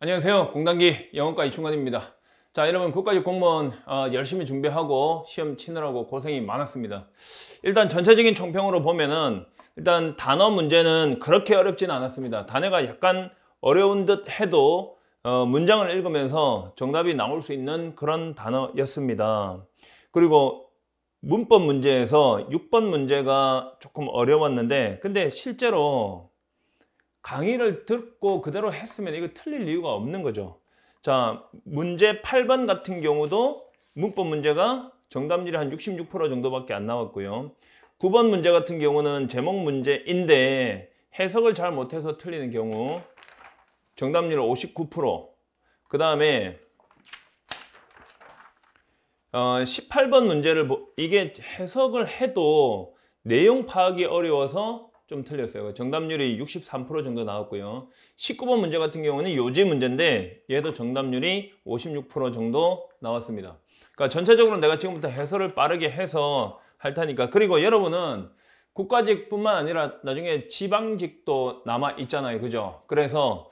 안녕하세요 공단기 영어과 이충관입니다 자 여러분 국가직 공무원 어, 열심히 준비하고 시험 치느라고 고생이 많았습니다 일단 전체적인 총평으로 보면은 일단 단어 문제는 그렇게 어렵진 않았습니다 단어가 약간 어려운 듯 해도 어, 문장을 읽으면서 정답이 나올 수 있는 그런 단어였습니다 그리고 문법 문제에서 6번 문제가 조금 어려웠는데 근데 실제로 강의를 듣고 그대로 했으면 이거 틀릴 이유가 없는 거죠. 자, 문제 8번 같은 경우도 문법 문제가 정답률이 한 66% 정도밖에 안 나왔고요. 9번 문제 같은 경우는 제목 문제인데 해석을 잘 못해서 틀리는 경우 정답률 59%그 다음에 어, 18번 문제를 이게 해석을 해도 내용 파악이 어려워서 좀 틀렸어요. 정답률이 63% 정도 나왔고요. 19번 문제 같은 경우는 요지 문제인데 얘도 정답률이 56% 정도 나왔습니다. 그러니까 전체적으로 내가 지금부터 해설을 빠르게 해서 할 테니까 그리고 여러분은 국가직뿐만 아니라 나중에 지방직도 남아 있잖아요. 그죠? 그래서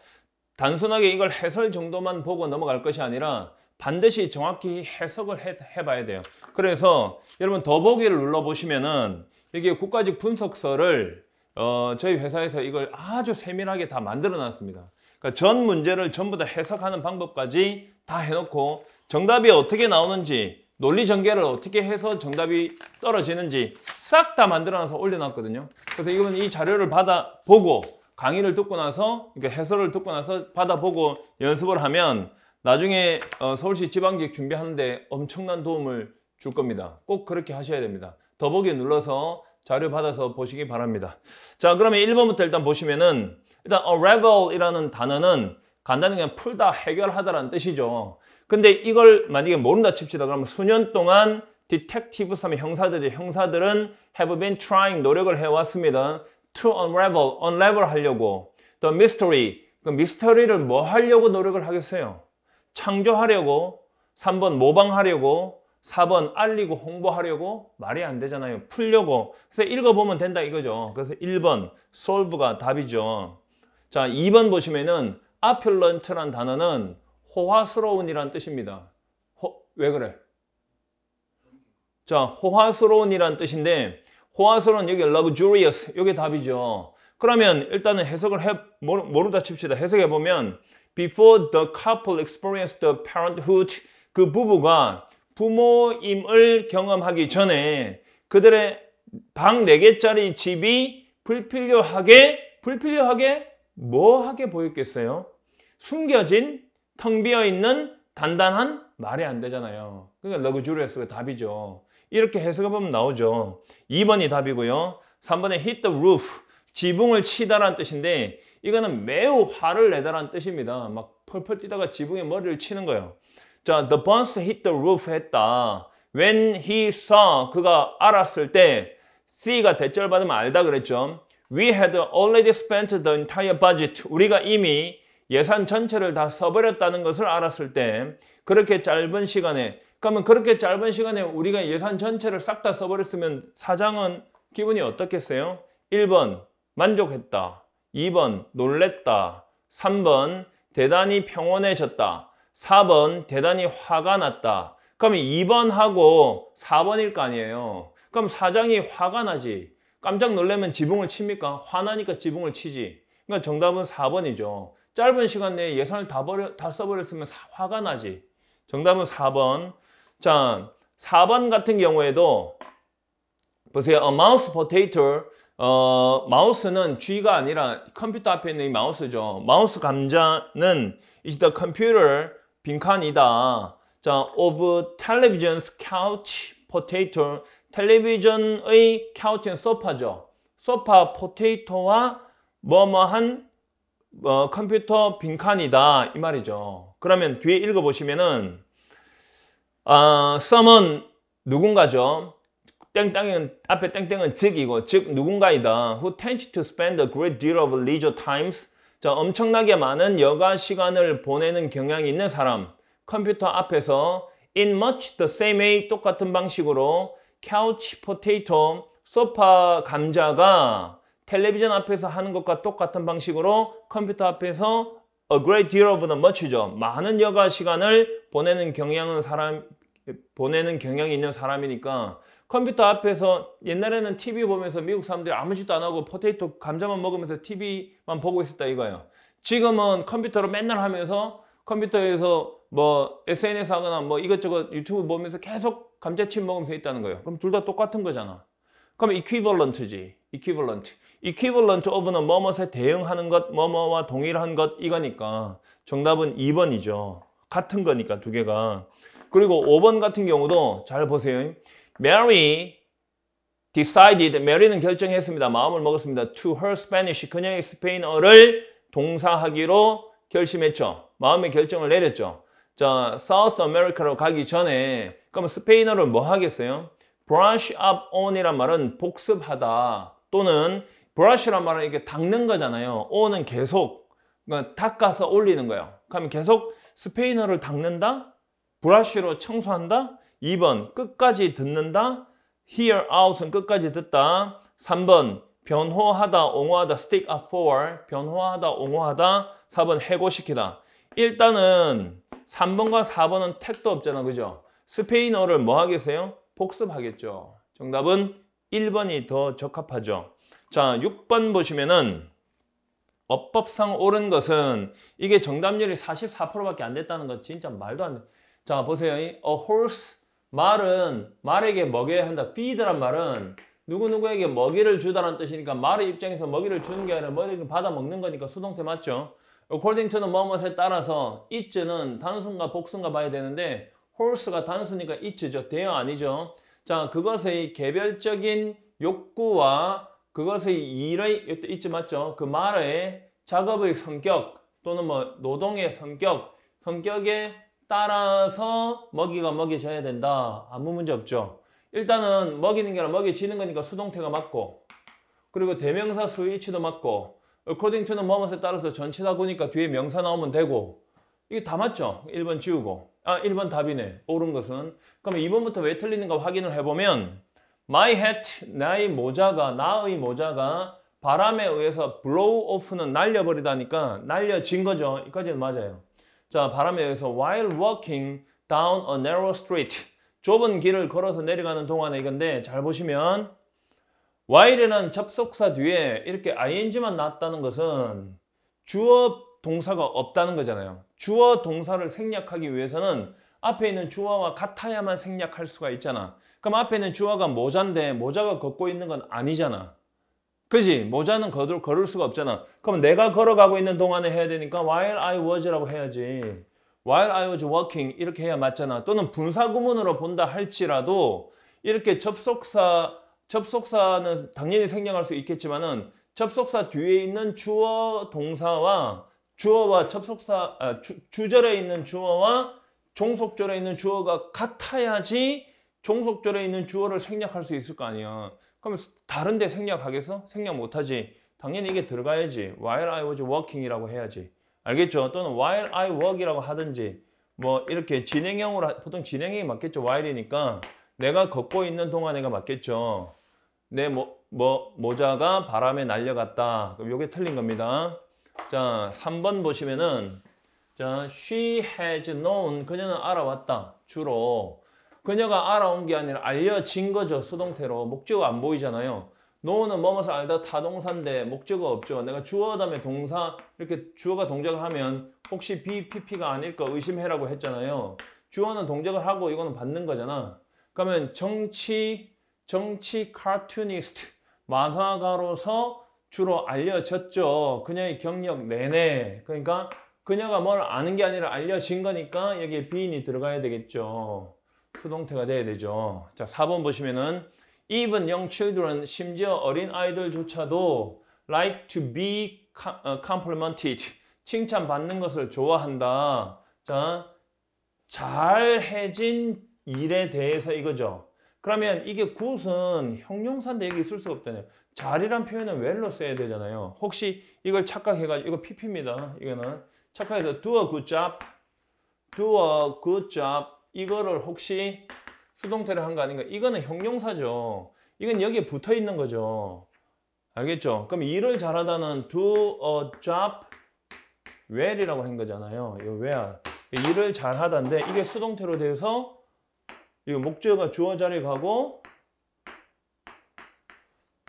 단순하게 이걸 해설 정도만 보고 넘어갈 것이 아니라 반드시 정확히 해석을 해, 봐야 돼요. 그래서 여러분 더보기를 눌러보시면은 여기 국가직 분석서를 어, 저희 회사에서 이걸 아주 세밀하게 다 만들어 놨습니다. 그러니까 전 문제를 전부 다 해석하는 방법까지 다 해놓고 정답이 어떻게 나오는지 논리 전개를 어떻게 해서 정답이 떨어지는지 싹 다 만들어놔서 올려놨거든요. 그래서 이거는이 자료를 받아보고 강의를 듣고 나서 그러니까 해설을 듣고 나서 받아보고 연습을 하면 나중에 어, 서울시 지방직 준비하는데 엄청난 도움을 줄 겁니다. 꼭 그렇게 하셔야 됩니다. 더보기 눌러서 자료 받아서 보시기 바랍니다. 자, 그러면 1번부터 일단 보시면은 일단 unravel이라는 단어는 간단히 그냥 풀다, 해결하다라는 뜻이죠. 근데 이걸 만약에 모른다 칩시다 그러면 수년 동안 detective 삼의 형사들이 형사들은 have been trying 노력을 해왔습니다. to unravel, unravel 하려고 the mystery, 그 미스터리를 뭐 하려고 노력을 하겠어요? 창조하려고, 3번 모방하려고, 4번 알리고 홍보하려고 말이 안 되잖아요. 풀려고. 그래서 읽어보면 된다 이거죠. 그래서 1번 solve가 답이죠. 자 2번 보시면은 u 아퓰런트란 단어는 호화스러운이란 뜻입니다. 호, 왜 그래? 자 호화스러운이란 뜻인데 호화스러운 여기 luxurious 이게 답이죠. 그러면 일단은 해석을 해 모르, 모르다 칩시다. 해석해 보면 before the couple experienced the parenthood 그 부부가 부모임을 경험하기 전에 그들의 방 4개짜리 집이 불필요하게 불필요하게 뭐하게 보였겠어요? 숨겨진 텅 비어 있는 단단한 말이 안 되잖아요. 그러니까 러그주리어스가 답이죠. 이렇게 해석해 보면 나오죠. 2번이 답이고요. 3번에 hit the roof, 지붕을 치다라는 뜻인데 이거는 매우 화를 내다라는 뜻입니다. 막 펄펄 뛰다가 지붕에 머리를 치는 거예요. 자, the buns hit the roof 했다. When he saw, 그가 알았을 때 C가 대절 받으면 알다 그랬죠. We had already spent the entire budget. 우리가 이미 예산 전체를 다 써버렸다는 것을 알았을 때 그렇게 짧은 시간에 그러면 그렇게 짧은 시간에 우리가 예산 전체를 싹 다 써버렸으면 사장은 기분이 어떻겠어요? 1번 만족했다. 2번 놀랬다. 3번 대단히 평온해졌다. 4번 대단히 화가 났다. 그러면 2번하고 4번일 거 아니에요. 그럼 사장이 화가 나지. 깜짝 놀라면 지붕을 칩니까? 화나니까 지붕을 치지. 그러니까 정답은 4번이죠. 짧은 시간 내에 예산을 다, 버려, 다 써버렸으면 사, 화가 나지. 정답은 4번. 자, 4번 같은 경우에도 보세요. A mouse potato. 어, 마우스는 쥐가 아니라 컴퓨터 앞에 있는 이 마우스죠. 마우스 감자는 is the computer 빈칸이다. 자, of television's couch potato. 텔레비전의 couch는 소파죠. 소파 포테이토와 뭐뭐한 어, 컴퓨터 빈칸이다 이 말이죠. 그러면 뒤에 읽어보시면은 어, someone 누군가죠. 땡땡은 앞에 땡땡은 즉이고 즉 누군가이다. Who tends to spend a great deal of leisure times 자, 엄청나게 많은 여가 시간을 보내는 경향이 있는 사람, 컴퓨터 앞에서 in much the same way 똑같은 방식으로 couch potato, 소파 감자가 텔레비전 앞에서 하는 것과 똑같은 방식으로 컴퓨터 앞에서 a great deal of the much죠. 많은 여가 시간을 보내는 경향은 사람 보내는 경향이 있는 사람이니까 컴퓨터 앞에서 옛날에는 TV 보면서 미국 사람들이 아무 짓도 안 하고 포테이토 감자만 먹으면서 TV만 보고 있었다 이거예요. 지금은 컴퓨터로 맨날 하면서 컴퓨터에서 뭐 SNS 하거나 뭐 이것저것 유튜브 보면서 계속 감자칩 먹으면서 있다는 거예요. 그럼 둘 다 똑같은 거잖아. 그럼 equivalent지. equivalent. equivalent of는 뭐뭐에 대응하는 것, 뭐뭐와 동일한 것 이거니까 정답은 2번이죠. 같은 거니까 두 개가. 그리고 5번 같은 경우도 잘 보세요. Mary decided, Mary는 결정했습니다. 마음을 먹었습니다. To her Spanish, 그녀의 스페인어를 동사하기로 결심했죠. 마음의 결정을 내렸죠. 자, South America로 가기 전에 그럼 스페인어를 뭐 하겠어요? brush up on이란 말은 복습하다 또는 brush란 말은 이렇게 닦는 거잖아요. on은 계속 그러니까 닦아서 올리는 거예요. 그러면 계속 스페인어를 닦는다? 브러쉬로 청소한다? 2번 끝까지 듣는다. hear out은 끝까지 듣다. 3번 변호하다, 옹호하다, stick up for, 변호하다, 옹호하다. 4번 해고시키다. 일단은 3번과 4번은 택도 없잖아, 그죠? 스페인어를 뭐 하겠어요? 복습하겠죠. 정답은 1번이 더 적합하죠. 자, 6번 보시면은 어법상 옳은 것은 이게 정답률이 44%밖에 안 됐다는 것 진짜 말도 안 돼. 자, 보세요. A horse 말은 말에게 먹여야 한다. feed란 말은 누구누구에게 먹이를 주다는 뜻이니까 말의 입장에서 먹이를 주는 게 아니라 먹이를 받아 먹는 거니까 수동태 맞죠? according to는 뭐뭐에 따라서 it는 단순과 복순과 봐야 되는데 horse가 단순이니까 it죠. 대여 아니죠. 자, 그것의 개별적인 욕구와 그것의 일의 이것지 맞죠? 그 말의 작업의 성격 또는 뭐 노동의 성격, 성격의 따라서 먹이가 먹여져야 된다. 아무 문제 없죠. 일단은 먹이는 게 아니라 먹이지는 거니까 수동태가 맞고 그리고 대명사 스위치도 맞고 according to는 무엇에 따라서 전체 다 보니까 뒤에 명사 나오면 되고 이게 다 맞죠? 1번 지우고 아 1번 답이네 옳은 것은 그러면 2번부터 왜 틀리는가 확인을 해보면 my hat 나의 모자가 나의 모자가 바람에 의해서 blow off는 날려버리다니까 날려진 거죠 이까지는 맞아요 자, 바람에 의해서 while walking down a narrow street 좁은 길을 걸어서 내려가는 동안에 이건데 잘 보시면 while이라는 접속사 뒤에 이렇게 ing만 나왔다는 것은 주어 동사가 없다는 거잖아요. 주어 동사를 생략하기 위해서는 앞에 있는 주어와 같아야만 생략할 수가 있잖아. 그럼 앞에 있는 주어가 모자인데 모자가 걷고 있는 건 아니잖아. 그지? 모자는 걸을, 걸을 수가 없잖아. 그럼 내가 걸어가고 있는 동안에 해야 되니까 while I was라고 해야지. while I was walking 이렇게 해야 맞잖아. 또는 분사구문으로 본다 할지라도 이렇게 접속사, 접속사는 당연히 생략할 수 있겠지만은 접속사 뒤에 있는 주어 동사와 주어와 접속사, 아, 주, 주절에 있는 주어와 종속절에 있는 주어가 같아야지 종속절에 있는 주어를 생략할 수 있을 거 아니야. 그럼 다른 데 생략하겠어? 생략 못하지. 당연히 이게 들어가야지. While I was working이라고 해야지. 알겠죠? 또는 while I work이라고 하든지 뭐 이렇게 진행형으로 보통 진행형이 맞겠죠. while이니까 내가 걷고 있는 동안에가 맞겠죠. 내 뭐, 뭐, 모자가 바람에 날려갔다. 그럼 이게 틀린 겁니다. 자, 3번 보시면은 자, she has known 그녀는 알아왔다. 주로 그녀가 알아온 게 아니라 알려진 거죠. 수동태로. 목적어 안 보이잖아요. 노는 뭐뭐서 알다 타동사인데 목적어 없죠. 내가 주어 다음에 동사 이렇게 주어가 동작을 하면 혹시 BPP가 아닐까 의심해라고 했잖아요. 주어는 동작을 하고 이거는 받는 거잖아. 그러면 정치, 정치 카투니스트, 만화가로서 주로 알려졌죠. 그녀의 경력 내내. 그러니까 그녀가 뭘 아는 게 아니라 알려진 거니까 여기에 비인이 들어가야 되겠죠. 수동태가 돼야 되죠. 자, 4번 보시면은 even young children, 심지어 어린 아이들조차도 like to be 어, complimented, 칭찬받는 것을 좋아한다. 자, 잘 해진 일에 대해서 이거죠. 그러면 이게 굿은 형용사인데 여기 쓸 수가 없잖아요. 잘이란 표현은 well로 써야 되잖아요. 혹시 이걸 착각해가지고 이거 PP입니다. 이거는 착각해서 do a good job, do a good job 이거를 혹시 수동태를 한 거 아닌가? 이거는 형용사죠. 이건 여기에 붙어 있는 거죠. 알겠죠? 그럼 일을 잘하다는 do a job well이라고 한 거잖아요. 이 where. 일을 잘하다인데 이게 수동태로 돼서 이거 목적어가 주어 자리 가고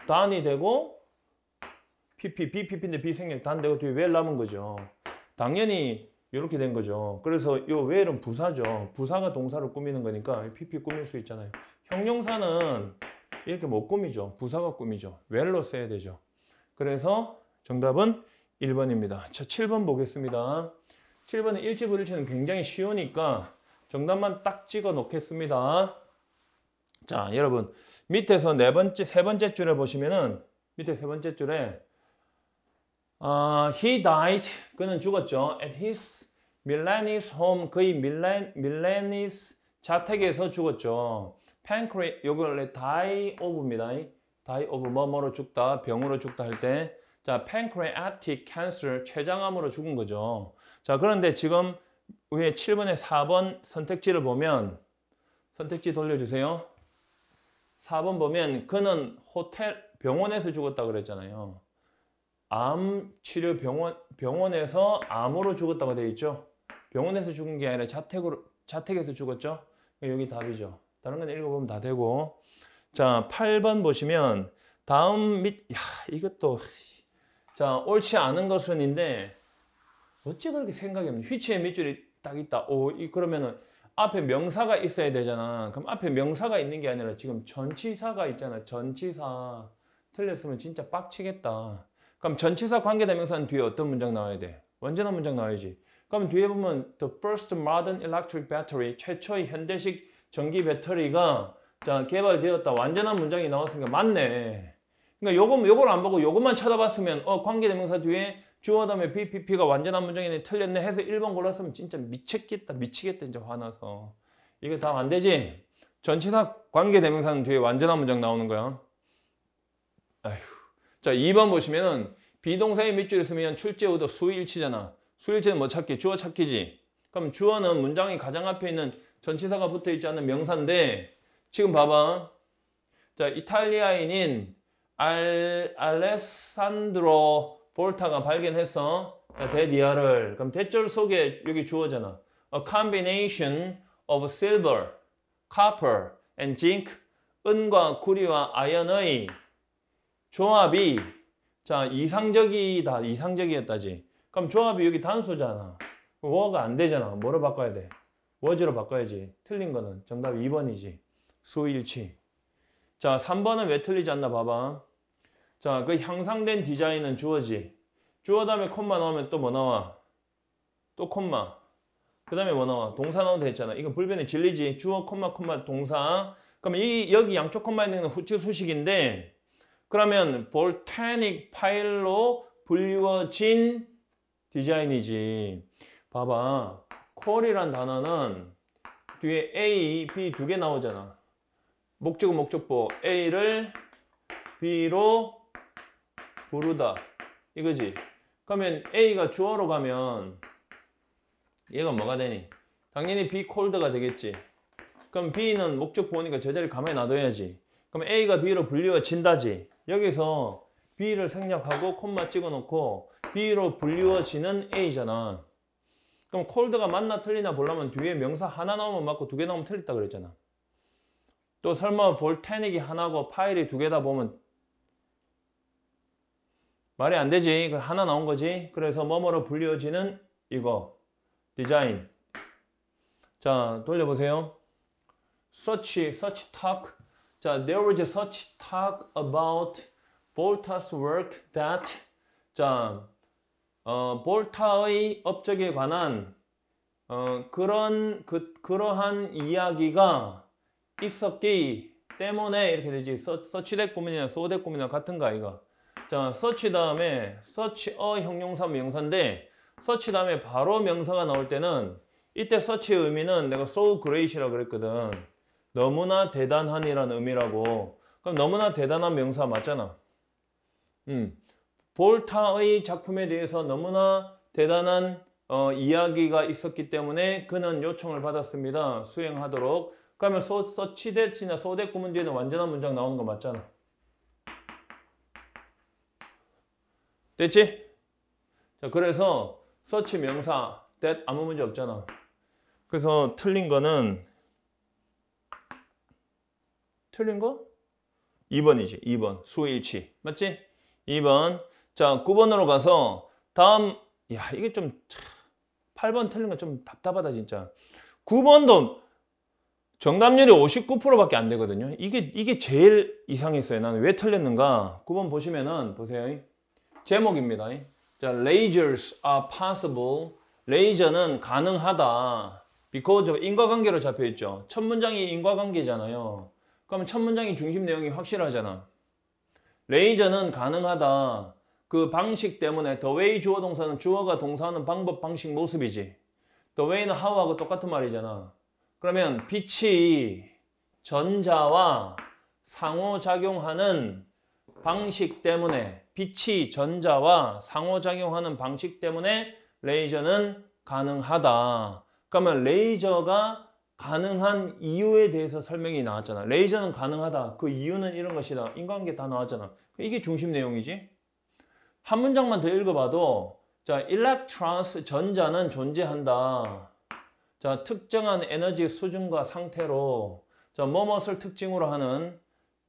단이 되고 PP, BPP인데 비생략 단 되고 뒤에 well 남은 거죠. 당연히 이렇게 된 거죠. 그래서 이 웰은 부사죠. 부사가 동사를 꾸미는 거니까 PP 꾸밀 수 있잖아요. 형용사는 이렇게 못 꾸미죠. 부사가 꾸미죠. 웰로 써야 되죠. 그래서 정답은 1번입니다. 자, 7번 보겠습니다. 7번은 일치부 일치는 굉장히 쉬우니까 정답만 딱 찍어 놓겠습니다. 자, 여러분 밑에서 네 번째, 세 번째 줄에 보시면은 밑에 세 번째 줄에 어, he died. 그는 죽었죠. At his 밀레니스 home. 그의 밀레, 밀레니스 자택에서 죽었죠. pancreas. 요거 래 die of입니다. die of 뭐뭐로 죽다, 병으로 죽다 할 때. 자, pancreatic cancer, 췌장암으로 죽은 거죠. 자, 그런데 지금 위에 7번에 4번 선택지를 보면 선택지 돌려주세요. 4번 보면 그는 호텔 병원에서 죽었다 그랬잖아요. 암 치료 병원 병원에서 암으로 죽었다고 되어 있죠. 병원에서 죽은 게 아니라 자택으로 자택에서 죽었죠. 그러니까 여기 답이죠. 다른 건 읽어보면 다 되고. 자, 8번 보시면 다음 밑, 야, 이것도 자, 옳지 않은 것은인데 어찌 그렇게 생각이 없니? 휘치의 밑줄이 딱 있다. 오, 이 그러면은 앞에 명사가 있어야 되잖아. 그럼 앞에 명사가 있는 게 아니라 지금 전치사가 있잖아. 전치사 틀렸으면 진짜 빡치겠다. 그럼 전치사 관계대명사는 뒤에 어떤 문장 나와야 돼? 완전한 문장 나와야지. 그럼 뒤에 보면 the first modern electric battery 최초의 현대식 전기 배터리가 자 개발되었다. 완전한 문장이 나왔으니까 맞네. 그러니까 요거 요걸 안 보고 요것만 쳐다봤으면 어 관계대명사 뒤에 주어 다음에 BPP가 완전한 문장이네 틀렸네 해서 1번 골랐으면 진짜 미쳤겠다 미치겠다 이제 화나서 이거 다 안 되지? 전치사 관계대명사는 뒤에 완전한 문장 나오는 거야. 아휴. 자 2번 보시면은 비동사의 밑줄 있으면 출제우도 수일치잖아. 수일치는 뭐 찾기? 주어 찾기지. 그럼 주어는 문장의 가장 앞에 있는 전치사가 붙어있지 않은 명사인데 지금 봐봐. 자 이탈리아인인 알, 알레산드로 볼타가 발견해서 대디아를 그럼 대절 속에 여기 주어잖아. A combination of silver, copper and zinc 은과 구리와 아연의 조합이 자 이상적이다 이상적이었다지 그럼 조합이 여기 단수잖아 워가 안 되잖아 뭐로 바꿔야 돼 워즈로 바꿔야지 틀린 거는 정답 2번이지 수일치 자 3번은 왜 틀리지 않나 봐봐 자그 향상된 디자인은 주어지 주어 다음에 콤마 나오면 또 뭐 나와 또 콤마 그 다음에 뭐 나와? 동사 나온다 했잖아. 이거 불변의 진리지. 주어, 콤마, 콤마, 동사. 그럼 이, 여기 양쪽 콤마 있는 건 후치 수식인데 그러면 볼테닉 파일로 불리워진 디자인이지. 봐봐. 콜이란 단어는 뒤에 A, B 두 개 나오잖아. 목적은 목적보 A를 B로 부르다. 이거지. 그러면 A가 주어로 가면 얘가 뭐가 되니? 당연히 B 콜드가 되겠지. 그럼 B는 목적보니까 제자리 가만히 놔둬야지. 그럼 A가 B로 불리워진다지. 여기서 B를 생략하고 콤마 찍어놓고 B로 불리워지는 A잖아. 그럼 콜드가 맞나 틀리나 보려면 뒤에 명사 하나 나오면 맞고 두 개 나오면 틀렸다 그랬잖아. 또 설마 볼테닉이 하나고 파일이 두 개다 보면 말이 안 되지. 그 하나 나온 거지. 그래서 뭐뭐로 불리워지는 이거 디자인. 자 돌려보세요. 서치, 서치 탁. 자, there was such talk about o l t a s work that 자, 어, 볼타의 업적에 관한 어, 그런 그 그러한 이야기가 있었기 때문에 이렇게 되지. 서치대 고민이나 소대 고민이나 같은가 이거. 자, 서치 다음에 서치어 형용사 명사인데 서치 다음에 바로 명사가 나올 때는 이때 서치의 의미는 내가 so great이라고 그랬거든. 너무나 대단한이라는 의미라고 그럼 너무나 대단한 명사 맞잖아 음, 볼타의 작품에 대해서 너무나 대단한 어, 이야기가 있었기 때문에 그는 요청을 받았습니다. 수행하도록. 그러면 소, 서치댓이나 소댓 구문 뒤에는 완전한 문장 나오는 거 맞잖아. 됐지? 자, 그래서 서치 명사, t 아무 문제 없잖아. 그래서 틀린 거는 틀린 거? 2번이지. 2번. 수일치. 맞지? 2번. 자, 9번으로 가서 다음 야, 이게 좀 8번 틀린 거 좀 답답하다 진짜. 9번도 정답률이 59%밖에 안 되거든요. 이게 이게 제일 이상했어요. 나는 왜 틀렸는가? 9번 보시면은 보세요. 제목입니다. 자, lasers are possible. 레이저는 가능하다. because 인과관계로 잡혀 있죠. 첫 문장이 인과관계잖아요. 그러면 첫 문장의 중심 내용이 확실하잖아. 레이저는 가능하다. 그 방식 때문에 the way 주어 동사는 주어가 동사하는 방법, 방식, 모습이지. the way는 how하고 똑같은 말이잖아. 그러면 빛이 전자와 상호작용하는 방식 때문에 빛이 전자와 상호작용하는 방식 때문에 레이저는 가능하다. 그러면 레이저가 가능한 이유에 대해서 설명이 나왔잖아. 레이저는 가능하다. 그 이유는 이런 것이다. 인간계 다 나왔잖아. 이게 중심 내용이지. 한 문장만 더 읽어봐도 자, 일렉트 c 스 전자는 존재한다. 자, 특정한 에너지 수준과 상태로 자, 뭐뭇을 특징으로 하는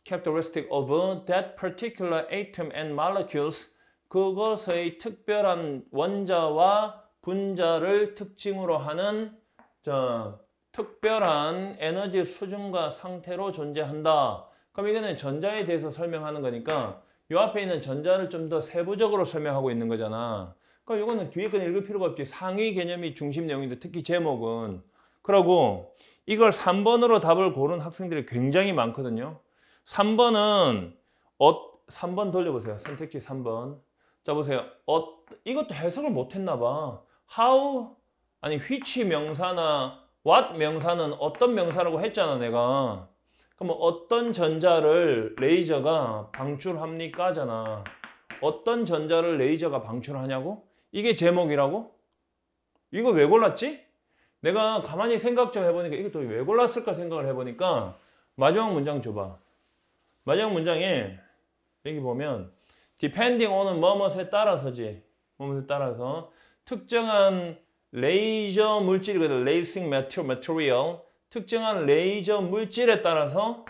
characteristic of that particular atom and molecules 그것의 특별한 원자와 분자를 특징으로 하는 자, 특별한 에너지 수준과 상태로 존재한다. 그럼 이거는 전자에 대해서 설명하는 거니까 요 앞에 있는 전자를 좀 더 세부적으로 설명하고 있는 거잖아. 그럼 이거는 뒤에 건 읽을 필요가 없지. 상위 개념이 중심 내용인데 특히 제목은. 그러고 이걸 3번으로 답을 고른 학생들이 굉장히 많거든요. 3번은 어, 3번 돌려보세요. 선택지 3번. 자 보세요. 어, 이것도 해석을 못했나 봐. How 아니 which 명사나 what 명사는 어떤 명사라고 했잖아 내가 그러면 어떤 전자를 레이저가 방출합니까? 잖아 어떤 전자를 레이저가 방출하냐고? 이게 제목이라고? 이거 왜 골랐지? 내가 가만히 생각 좀 해보니까 이거 또왜 골랐을까 생각을 해보니까 마지막 문장 줘봐 마지막 문장에 여기 보면 depending on은 뭐뭇에 따라서지 뭐뭇에 따라서 특정한 레이저 물질이거든. 레이싱 매티리얼, 매티리얼. 특정한 레이저 물질에 따라서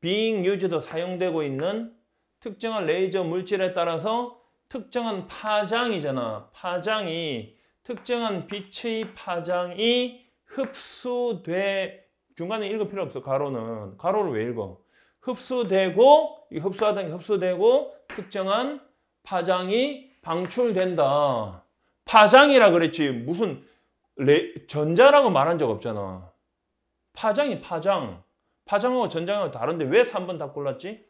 being used도 사용되고 있는 특정한 레이저 물질에 따라서 특정한 파장이잖아. 파장이 특정한 빛의 파장이 흡수돼 중간에 읽을 필요 없어. 가로는 가로를 왜 읽어? 흡수되고 흡수하던 게 흡수되고 특정한 파장이 방출된다. 파장이라 그랬지 무슨 레, 전자라고 말한 적 없잖아. 파장이 파장. 파장하고 전장하고 다른데 왜 3번 다 골랐지?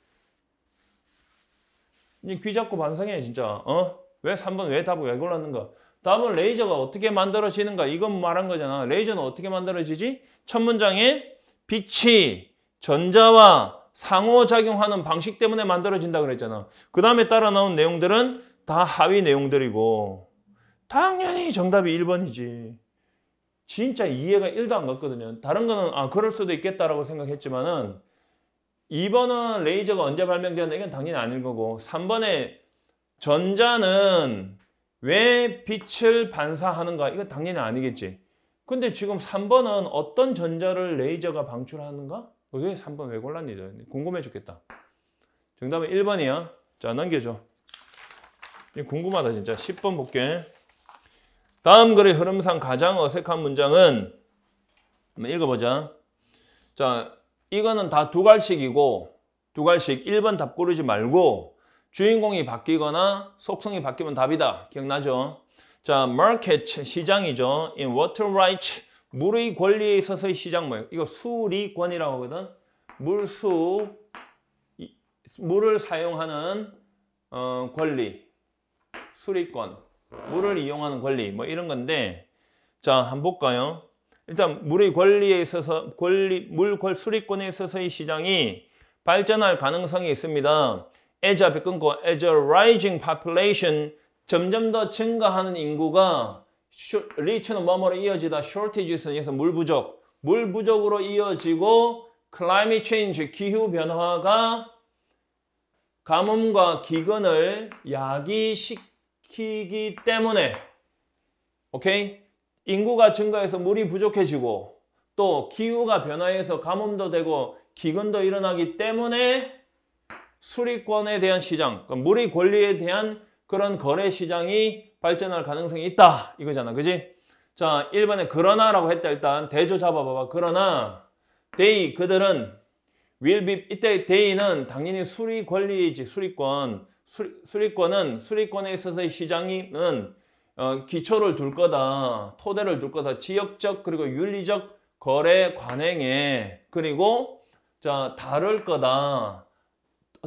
귀 잡고 반성해 진짜. 어? 왜 3번 왜 답을 왜 골랐는가? 다음은 레이저가 어떻게 만들어지는가? 이건 말한 거잖아. 레이저는 어떻게 만들어지지? 첫 문장에 빛이 전자와 상호작용하는 방식 때문에 만들어진다 그랬잖아. 그 다음에 따라 나온 내용들은 다 하위 내용들이고 당연히 정답이 1번이지. 진짜 이해가 1도 안 갔거든요. 다른 거는 아 그럴 수도 있겠다라고 생각했지만은 2번은 레이저가 언제 발명되었나 이건 당연히 아닐 거고 3번에 전자는 왜 빛을 반사하는가 이거 당연히 아니겠지. 근데 지금 3번은 어떤 전자를 레이저가 방출하는가? 왜 3번 왜 골랐니? 궁금해 죽겠다. 정답은 1번이야. 자 넘겨줘. 궁금하다 진짜. 10번 볼게. 다음 글의 흐름상 가장 어색한 문장은 한번 읽어보자. 자, 이거는 다 두갈씩이고 두갈씩 1번 답 고르지 말고 주인공이 바뀌거나 속성이 바뀌면 답이다. 기억나죠? 자, market 시장이죠. in water right 물의 권리에 있어서의 시장 뭐예요? 이거 수리권이라고 하거든. 물 수 물을 사용하는 어, 권리 수리권 물을 이용하는 권리 뭐 이런 건데 자 한 번 볼까요? 일단 물의 권리에 있어서 권리 물 권 수리권에 있어서의 시장이 발전할 가능성이 있습니다. as 앞 끊고 as a rising population 점점 더 증가하는 인구가 리츠는 뭐뭐로 이어지다 shortages는 여기서 물 부족 물 부족으로 이어지고 climate change 기후 변화가 가뭄과 기근을 야기시 시키기 때문에 오케이? 인구가 증가해서 물이 부족해지고 또 기후가 변화해서 가뭄도 되고 기근도 일어나기 때문에 수리권에 대한 시장, 그럼 물의 권리에 대한 그런 거래 시장이 발전할 가능성이 있다. 이거잖아. 그지? 자, 1번에 그러나라고 했다. 일단 대조 잡아봐봐. 그러나 데이 그들은 will be 이때 데이는 당연히 수리 권리지 수리권 수리권은 수리권에 있어서의 시장이는 어, 기초를 둘 거다, 토대를 둘 거다, 지역적 그리고 윤리적 거래 관행에 그리고 자 다를 거다.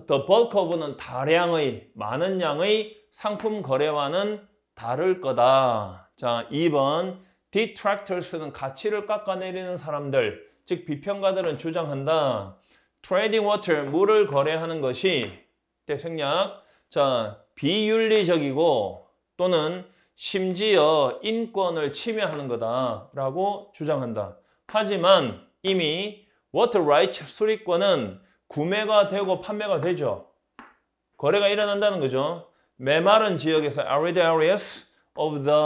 더 h 커브는 다량의 많은 양의 상품 거래와는 다를 거다. 자 2번 디트 t r a c 는 가치를 깎아내리는 사람들, 즉 비평가들은 주장한다. 트레이딩 워 n g 물을 거래하는 것이 대생략 자, 비윤리적이고 또는 심지어 인권을 침해하는 거다라고 주장한다. 하지만 이미 워터라이츠 수리권은 구매가 되고 판매가 되죠. 거래가 일어난다는 거죠. 메마른 지역에서 arid areas of the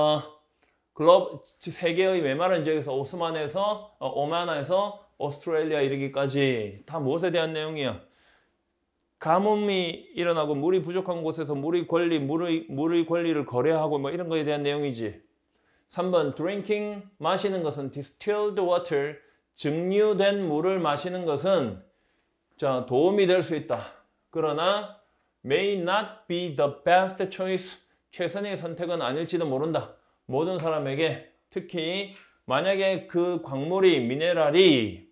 글로브 세계의 메마른 지역에서 오스만에서 어, 오마나에서 오스트레일리아 이르기까지 다 무엇에 대한 내용이야? 가뭄이 일어나고 물이 부족한 곳에서 물의 권리, 물의, 물의 권리를 거래하고 뭐 이런 거에 대한 내용이지. 3번 drinking 마시는 것은 distilled water 증류된 물을 마시는 것은 자 도움이 될 수 있다. 그러나 may not be the best choice 최선의 선택은 아닐지도 모른다. 모든 사람에게 특히 만약에 그 광물이 미네랄이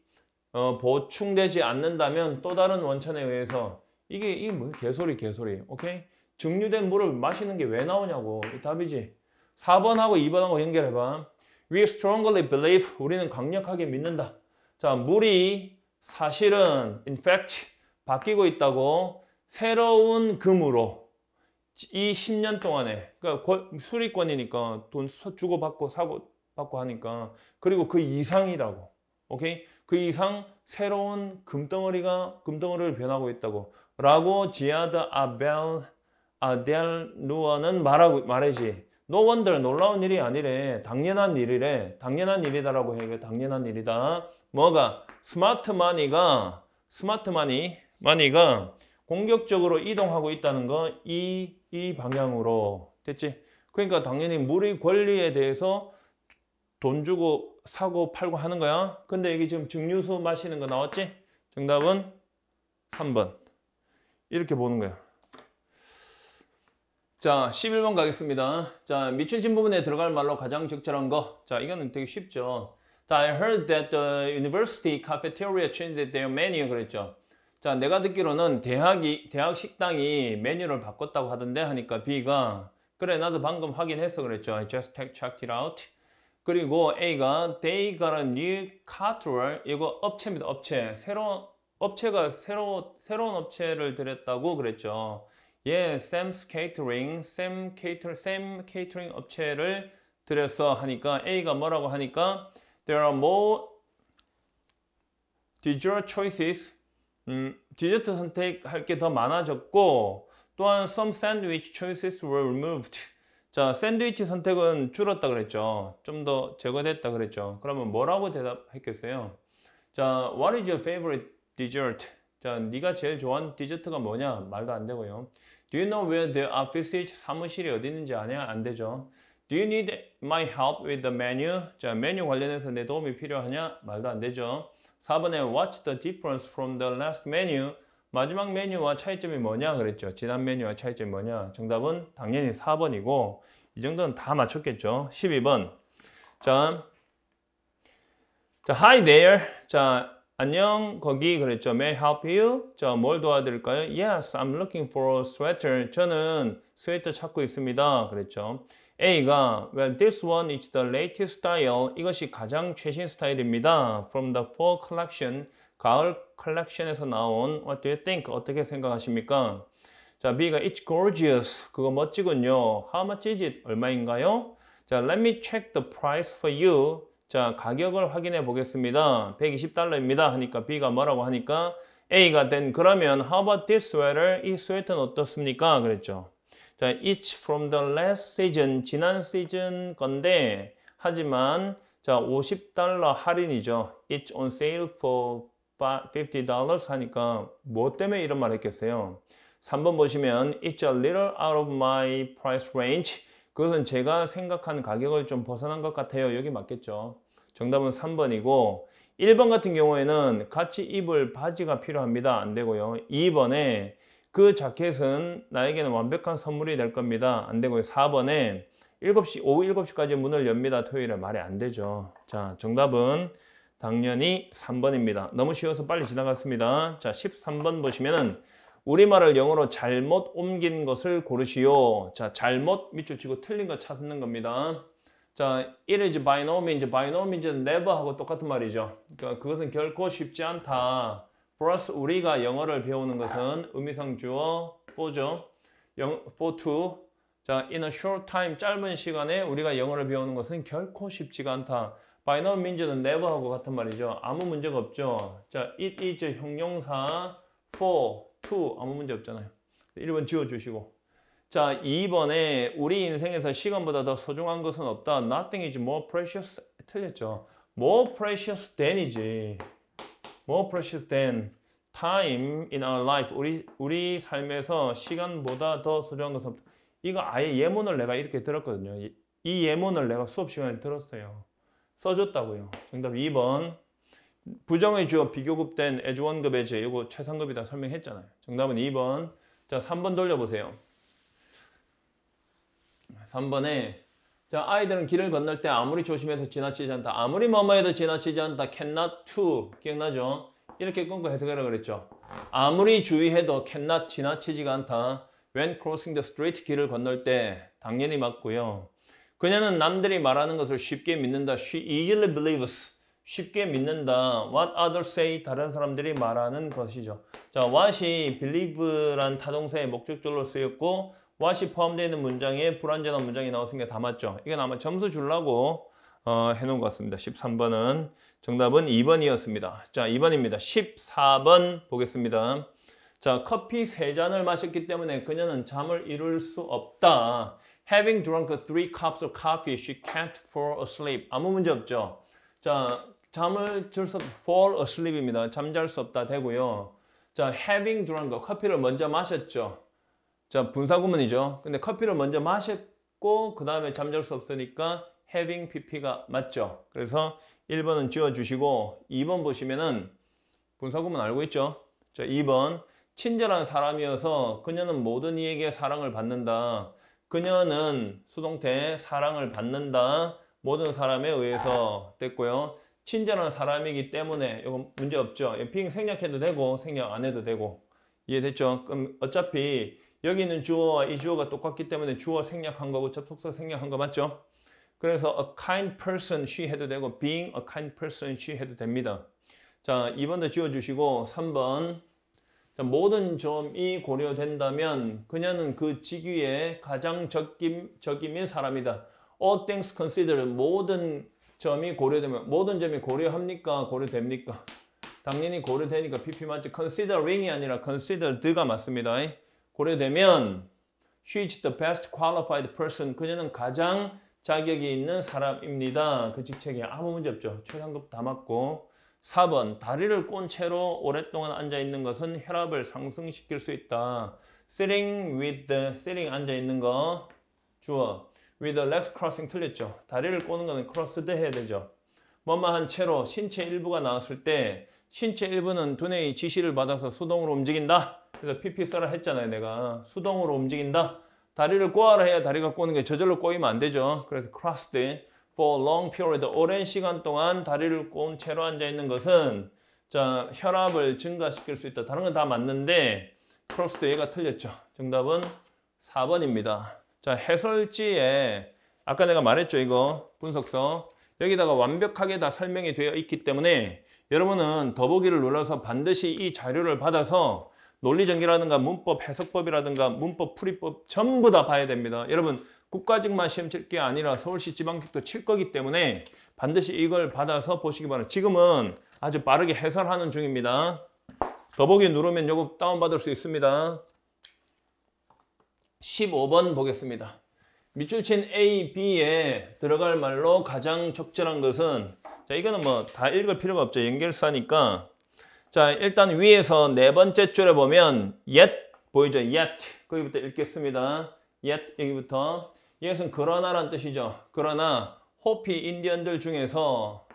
어, 보충되지 않는다면 또 다른 원천에 의해서 이게 이게 무 뭐 개소리 개소리 오케이 증류된 물을 마시는 게 왜 나오냐고 이 답이지 4번하고 2번하고 연결해봐 We strongly believe 우리는 강력하게 믿는다 자 물이 사실은 in fact 바뀌고 있다고 새로운 금으로 이 10년 동안에 그러니까 수리권이니까 돈 주고 받고 사고 받고 하니까 그리고 그 이상이라고 오케이 그 이상 새로운 금덩어리가 금덩어리를 변하고 있다고 라고 지아드 아벨 아델 루어는 말하고 말하지. No wonder 놀라운 일이 아니래. 당연한 일이래. 당연한 일이다라고 해요. 당연한 일이다. 뭐가 스마트 마니가 스마트 마니 마니가 공격적으로 이동하고 있다는 거 이이 이 방향으로 됐지. 그러니까 당연히 물의 권리에 대해서 돈 주고 사고 팔고 하는 거야. 근데 여기 지금 증류수 마시는 거 나왔지? 정답은 3번. 이렇게 보는 거야. 자, 11번 가겠습니다. 자, 미춘진 부분에 들어갈 말로 가장 적절한 거. 자, 이거는 되게 쉽죠. 자, I heard that the university cafeteria changed their menu 그랬죠. 자, 내가 듣기로는 대학이 대학 식당이 메뉴를 바꿨다고 하던데 하니까 B가 그래 나도 방금 확인했어 그랬죠. I just checked it out. 그리고 A가 they got a new caterer 이거 업체입니다. 업체 새로 업체가 새로, 새로운 업체를 들였다고 그랬죠. 예, 샘스 케이터링, 샘 케이터, 샘 케이터링 업체를 들였어 하니까 A가 뭐라고 하니까 There are more dessert choices. 음, 디저트 선택할 게 더 많아졌고 또한 some sandwich choices were removed. 자, 샌드위치 선택은 줄었다 그랬죠. 좀 더 제거됐다 그랬죠. 그러면 뭐라고 대답했겠어요? 자, what is your favorite d e s 자, 네가 제일 좋아하는 디저트가 뭐냐? 말도 안 되고요. Do you know where the office is? 사무실이 어디 있는지 아냐? 안 되죠. Do you need my help with the menu? 자, 메뉴 관련해서 내 도움이 필요하냐? 말도 안 되죠. 4번에 What's the difference from the last menu? 마지막 메뉴와 차이점이 뭐냐? 그랬죠. 지난 메뉴와 차이점이 뭐냐? 정답은 당연히 4번이고 이 정도는 다 맞췄겠죠. 12번 자, 자 Hi there. 자, 안녕, 거기 그랬죠. May I help you? 저뭘 도와드릴까요? Yes, I'm looking for a sweater. 저는 스웨터 찾고 있습니다. 그랬죠. A가 Well, this one is the latest style. 이것이 가장 최신 스타일입니다. From the fall collection, 가을 컬렉션에서 나온 What do you think? 어떻게 생각하십니까? 자, B가 It's gorgeous. 그거 멋지군요. How much is it? 얼마인가요? 자, let me check the price for you. 자, 가격을 확인해 보겠습니다. 120달러입니다. 하니까 B가 뭐라고 하니까 A가 된 그러면 how about this sweater? 이 스웨터는 어떻습니까? 그랬죠. 자, each from the last season, 지난 시즌 건데 하지만 자, 50달러 할인이죠. each on sale for $50 하니까 뭐 때문에 이런 말 했겠어요? 3번 보시면 it's a little out of my price range 그것은 제가 생각한 가격을 좀 벗어난 것 같아요. 여기 맞겠죠? 정답은 3번이고 1번 같은 경우에는 같이 입을 바지가 필요합니다. 안 되고요. 2번에 그 자켓은 나에게는 완벽한 선물이 될 겁니다. 안 되고요. 4번에 7시, 오후 7시까지 문을 엽니다. 토요일에 말이 안 되죠. 자, 정답은 당연히 3번입니다. 너무 쉬워서 빨리 지나갔습니다. 자, 13번 보시면은 우리말을 영어로 잘못 옮긴 것을 고르시오. 자, 잘못 밑줄 치고 틀린 거 찾는 겁니다. 자, it is by no means, by no m e a n s never 하고 똑같은 말이죠. 그러니까 그것은 결코 쉽지 않다. For us, 우리가 영어를 배우는 것은 의미상 주어 for죠. for to. 자, in a short time, 짧은 시간에 우리가 영어를 배우는 것은 결코 쉽지가 않다. by no means는 never 하고 같은 말이죠. 아무 문제가 없죠. 자, it is 형용사 for to 아무 문제 없잖아요. 1번 지워주시고. 자, 2번에 우리 인생에서 시간보다 더 소중한 것은 없다. Nothing is more precious. 틀렸죠. More precious than이지. More precious than time in our life. 우리 우리 삶에서 시간보다 더 소중한 것은 없다. 이거 아예 예문을 내가 이렇게 들었거든요. 이 예문을 내가 수업 시간에 들었어요. 써줬다고요. 정답 2번. 부정의 주어 비교급된 애주원급의 제이거 최상급이다 설명했잖아요. 정답은 2번. 자, 3번 돌려보세요. 3번에 자, 아이들은 길을 건널 때 아무리 조심해도 지나치지 않다. 아무리 뭐뭐해도 지나치지 않다. cannot to. 기억나죠? 이렇게 끊고 해석하라 그랬죠. 아무리 주의해도 cannot 지나치지가 않다. When crossing the street 길을 건널 때 당연히 맞고요. 그녀는 남들이 말하는 것을 쉽게 믿는다. She easily believes. 쉽게 믿는다. What others say 다른 사람들이 말하는 것이죠. 자, what이 believe란 타동사의 목적절로 쓰였고 what이 포함되어 있는 문장에 불완전한 문장이 나왔으니까 다 맞죠. 이건 아마 점수 주려고 어, 해놓은 것 같습니다. 13번은 정답은 2번이었습니다. 자, 2번입니다. 14번 보겠습니다. 자, 커피 3잔을 마셨기 때문에 그녀는 잠을 이룰 수 없다. Having drunk three cups of coffee, she can't fall asleep. 아무 문제 없죠? 자, 잠을 줄수 fall asleep입니다. 잠잘 수 없다 되고요. 자, having drunk, 커피를 먼저 마셨죠. 자, 분사구문이죠. 근데 커피를 먼저 마셨고 그 다음에 잠잘 수 없으니까 having pp가 맞죠. 그래서 1번은 지워주시고 2번 보시면은 분사구문 알고 있죠? 자, 2번 친절한 사람이어서 그녀는 모든 이에게 사랑을 받는다. 그녀는 수동태 사랑을 받는다. 모든 사람에 의해서 됐고요. 친절한 사람이기 때문에 이건 문제없죠. 빙 예, 생략해도 되고 생략 안 해도 되고 이해됐죠? 그럼 어차피 여기는 주어와 이 주어가 똑같기 때문에 주어 생략한 거고 접속사 생략한 거 맞죠? 그래서 a kind person she 해도 되고 being a kind person she 해도 됩니다. 자, 2번도 지워주시고 3번 자, 모든 점이 고려된다면 그녀는 그 직위에 가장 적임, 적임인 사람이다. All things considered 모든 점이 고려되면 모든 점이 고려합니까? 고려됩니까? 당연히 고려되니까 PP 맞죠? considering이 아니라 considered가 맞습니다. 고려되면 she is the best qualified person. 그녀는 가장 자격이 있는 사람입니다. 그 직책에 아무 문제 없죠. 초상급다 맞고 4번 다리를 꼰 채로 오랫동안 앉아 있는 것은 혈압을 상승시킬 수 있다. sitting with the sitting 앉아 있는 거 주어 with the legs crossing 틀렸죠. 다리를 꼬는 거는 crossed 해야 되죠. 뭐뭐한 채로 신체 일부가 나왔을 때 신체 일부는 두뇌의 지시를 받아서 수동으로 움직인다. 그래서 PPS를 했잖아요. 내가 수동으로 움직인다. 다리를 꼬아라 해야 다리가 꼬는 게 저절로 꼬이면 안 되죠. 그래서 crossed for long period 오랜 시간 동안 다리를 꼬은 채로 앉아 있는 것은 자 혈압을 증가시킬 수 있다. 다른 건 다 맞는데 crossed 얘가 틀렸죠. 정답은 4번입니다. 자 해설지에 아까 내가 말했죠 이거 분석서 여기다가 완벽하게 다 설명이 되어 있기 때문에 여러분은 더보기를 눌러서 반드시 이 자료를 받아서 논리전기라든가 문법 해석법이라든가 문법 풀이법 전부 다 봐야 됩니다. 여러분 국가직만 시험 칠 게 아니라 서울시 지방직도 칠 거기 때문에 반드시 이걸 받아서 보시기 바랍니다. 지금은 아주 빠르게 해설하는 중입니다. 더보기 누르면 요거 다운받을 수 있습니다. 15번 보겠습니다. 밑줄 친 A, B에 들어갈 말로 가장 적절한 것은 자 이거는 뭐 다 읽을 필요가 없죠. 연결사니까 자, 일단 위에서 네 번째 줄에 보면 yet 보이죠? yet. 거기부터 읽겠습니다. yet 여기부터 이것은 그러나란 뜻이죠. 그러나 호피 인디언들 중에서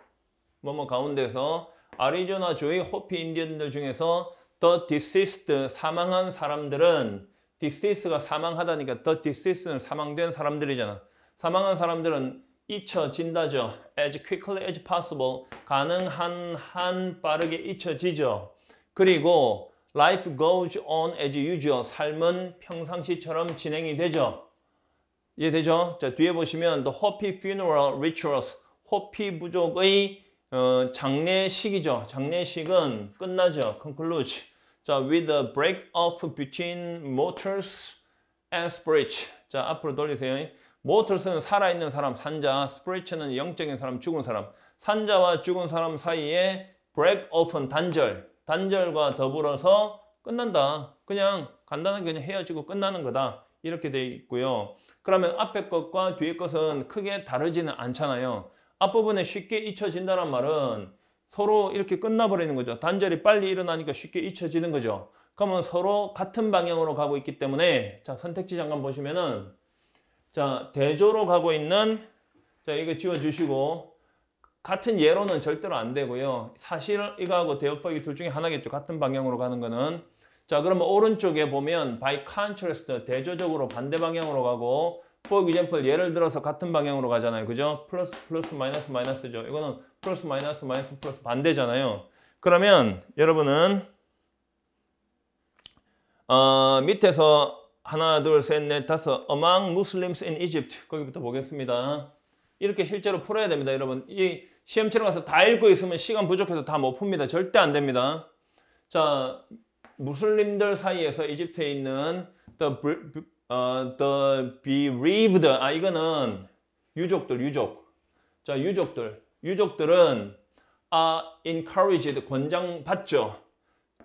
뭐 뭐 가운데서 아리조나주의 호피 인디언들 중에서 the deceased 사망한 사람들은 deceased가 사망하다니까 the deceased는 사망된 사람들이잖아. 사망한 사람들은 잊혀진다죠. as quickly as possible 가능한 한 빠르게 잊혀지죠. 그리고 life goes on as usual 삶은 평상시처럼 진행이 되죠. 이해되죠? 자 뒤에 보시면 the Hopi funeral rituals 호피 부족의 어, 장례식이죠. 장례식은 끝나죠. conclude 자 with the break off between mortars and bridge 자 앞으로 돌리세요. 모터스는 살아있는 사람, 산자, 스프레츠는 영적인 사람, 죽은 사람. 산자와 죽은 사람 사이에 break often, 단절. 단절과 더불어서 끝난다. 그냥 간단하게 그냥 헤어지고 끝나는 거다. 이렇게 돼 있고요. 그러면 앞에 것과 뒤에 것은 크게 다르지는 않잖아요. 앞부분에 쉽게 잊혀진다는 말은 서로 이렇게 끝나버리는 거죠. 단절이 빨리 일어나니까 쉽게 잊혀지는 거죠. 그러면 서로 같은 방향으로 가고 있기 때문에 자 선택지 잠깐 보시면은 자, 대조로 가고 있는 자, 이거 지워주시고 같은 예로는 절대로 안 되고요. 사실 이거하고 대업하기 둘 중에 하나겠죠. 같은 방향으로 가는 거는. 자, 그러면 오른쪽에 보면 by contrast 대조적으로 반대 방향으로 가고 for example 예를 들어서 같은 방향으로 가잖아요. 그죠? 플러스 플러스 마이너스 마이너스죠. 이거는 플러스 마이너스 마이너스 플러스 반대잖아요. 그러면 여러분은 어, 밑에서 하나, 둘, 셋, 넷, 다섯. Among Muslims in Egypt. 거기부터 보겠습니다. 이렇게 실제로 풀어야 됩니다, 여러분. 이 시험치러 가서 다 읽고 있으면 시간 부족해서 다 못 풉니다. 절대 안 됩니다. 자, 무슬림들 사이에서 이집트에 있는 the, 어, the bereaved. 아, 이거는 유족들, 유족. 자, 유족들. 유족들은 are 아, encouraged, 권장받죠.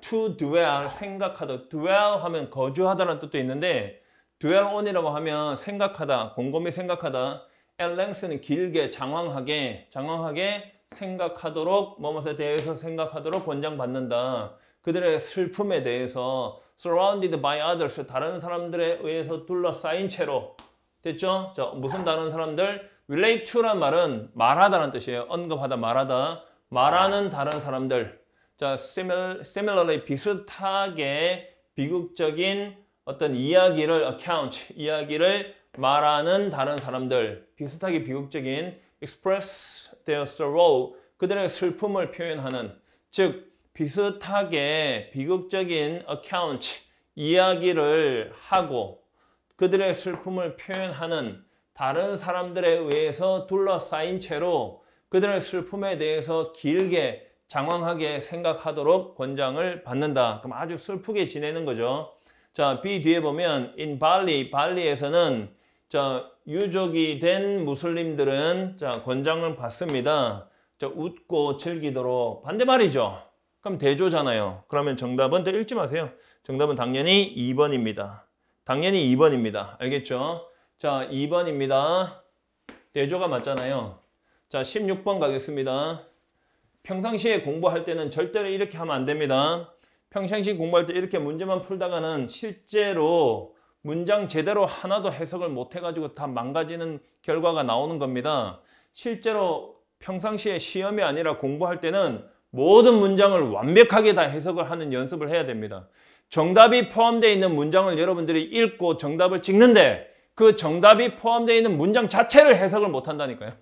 to dwell 생각하다 dwell 하면 거주하다라는 뜻도 있는데 dwell on이라고 하면 생각하다 곰곰이 생각하다 at length는 길게 장황하게 장황하게 생각하도록 뭐뭐에 대해서 생각하도록 권장받는다. 그들의 슬픔에 대해서 surrounded by others 다른 사람들에 의해서 둘러싸인 채로 됐죠? 자, 무슨 다른 사람들? relate to란 말은 말하다라는 뜻이에요. 언급하다, 말하다. 말하는 다른 사람들 자, similar, l y 비슷하게 비극적인 어떤 이야기를 account 이야기를 말하는 다른 사람들 비슷하게 비극적인 express their sorrow 그들의 슬픔을 표현하는 즉 비슷하게 비극적인 account 이야기를 하고 그들의 슬픔을 표현하는 다른 사람들에 의해서 둘러싸인 채로 그들의 슬픔에 대해서 길게 장황하게 생각하도록 권장을 받는다. 그럼 아주 슬프게 지내는 거죠. 자, B 뒤에 보면 in 발리, 발리에서는 자, 유족이 된 무슬림들은 자, 권장을 받습니다. 자, 웃고 즐기도록 반대말이죠. 그럼 대조잖아요. 그러면 정답은 또 읽지 마세요. 정답은 당연히 2번입니다. 당연히 2번입니다. 알겠죠? 자, 2번입니다. 대조가 맞잖아요. 자, 16번 가겠습니다. 평상시에 공부할 때는 절대로 이렇게 하면 안 됩니다. 평상시 공부할 때 이렇게 문제만 풀다가는 실제로 문장 제대로 하나도 해석을 못 해가지고 다 망가지는 결과가 나오는 겁니다. 실제로 평상시에 시험이 아니라 공부할 때는 모든 문장을 완벽하게 다 해석을 하는 연습을 해야 됩니다. 정답이 포함되어 있는 문장을 여러분들이 읽고 정답을 찍는데 그 정답이 포함되어 있는 문장 자체를 해석을 못 한다니까요.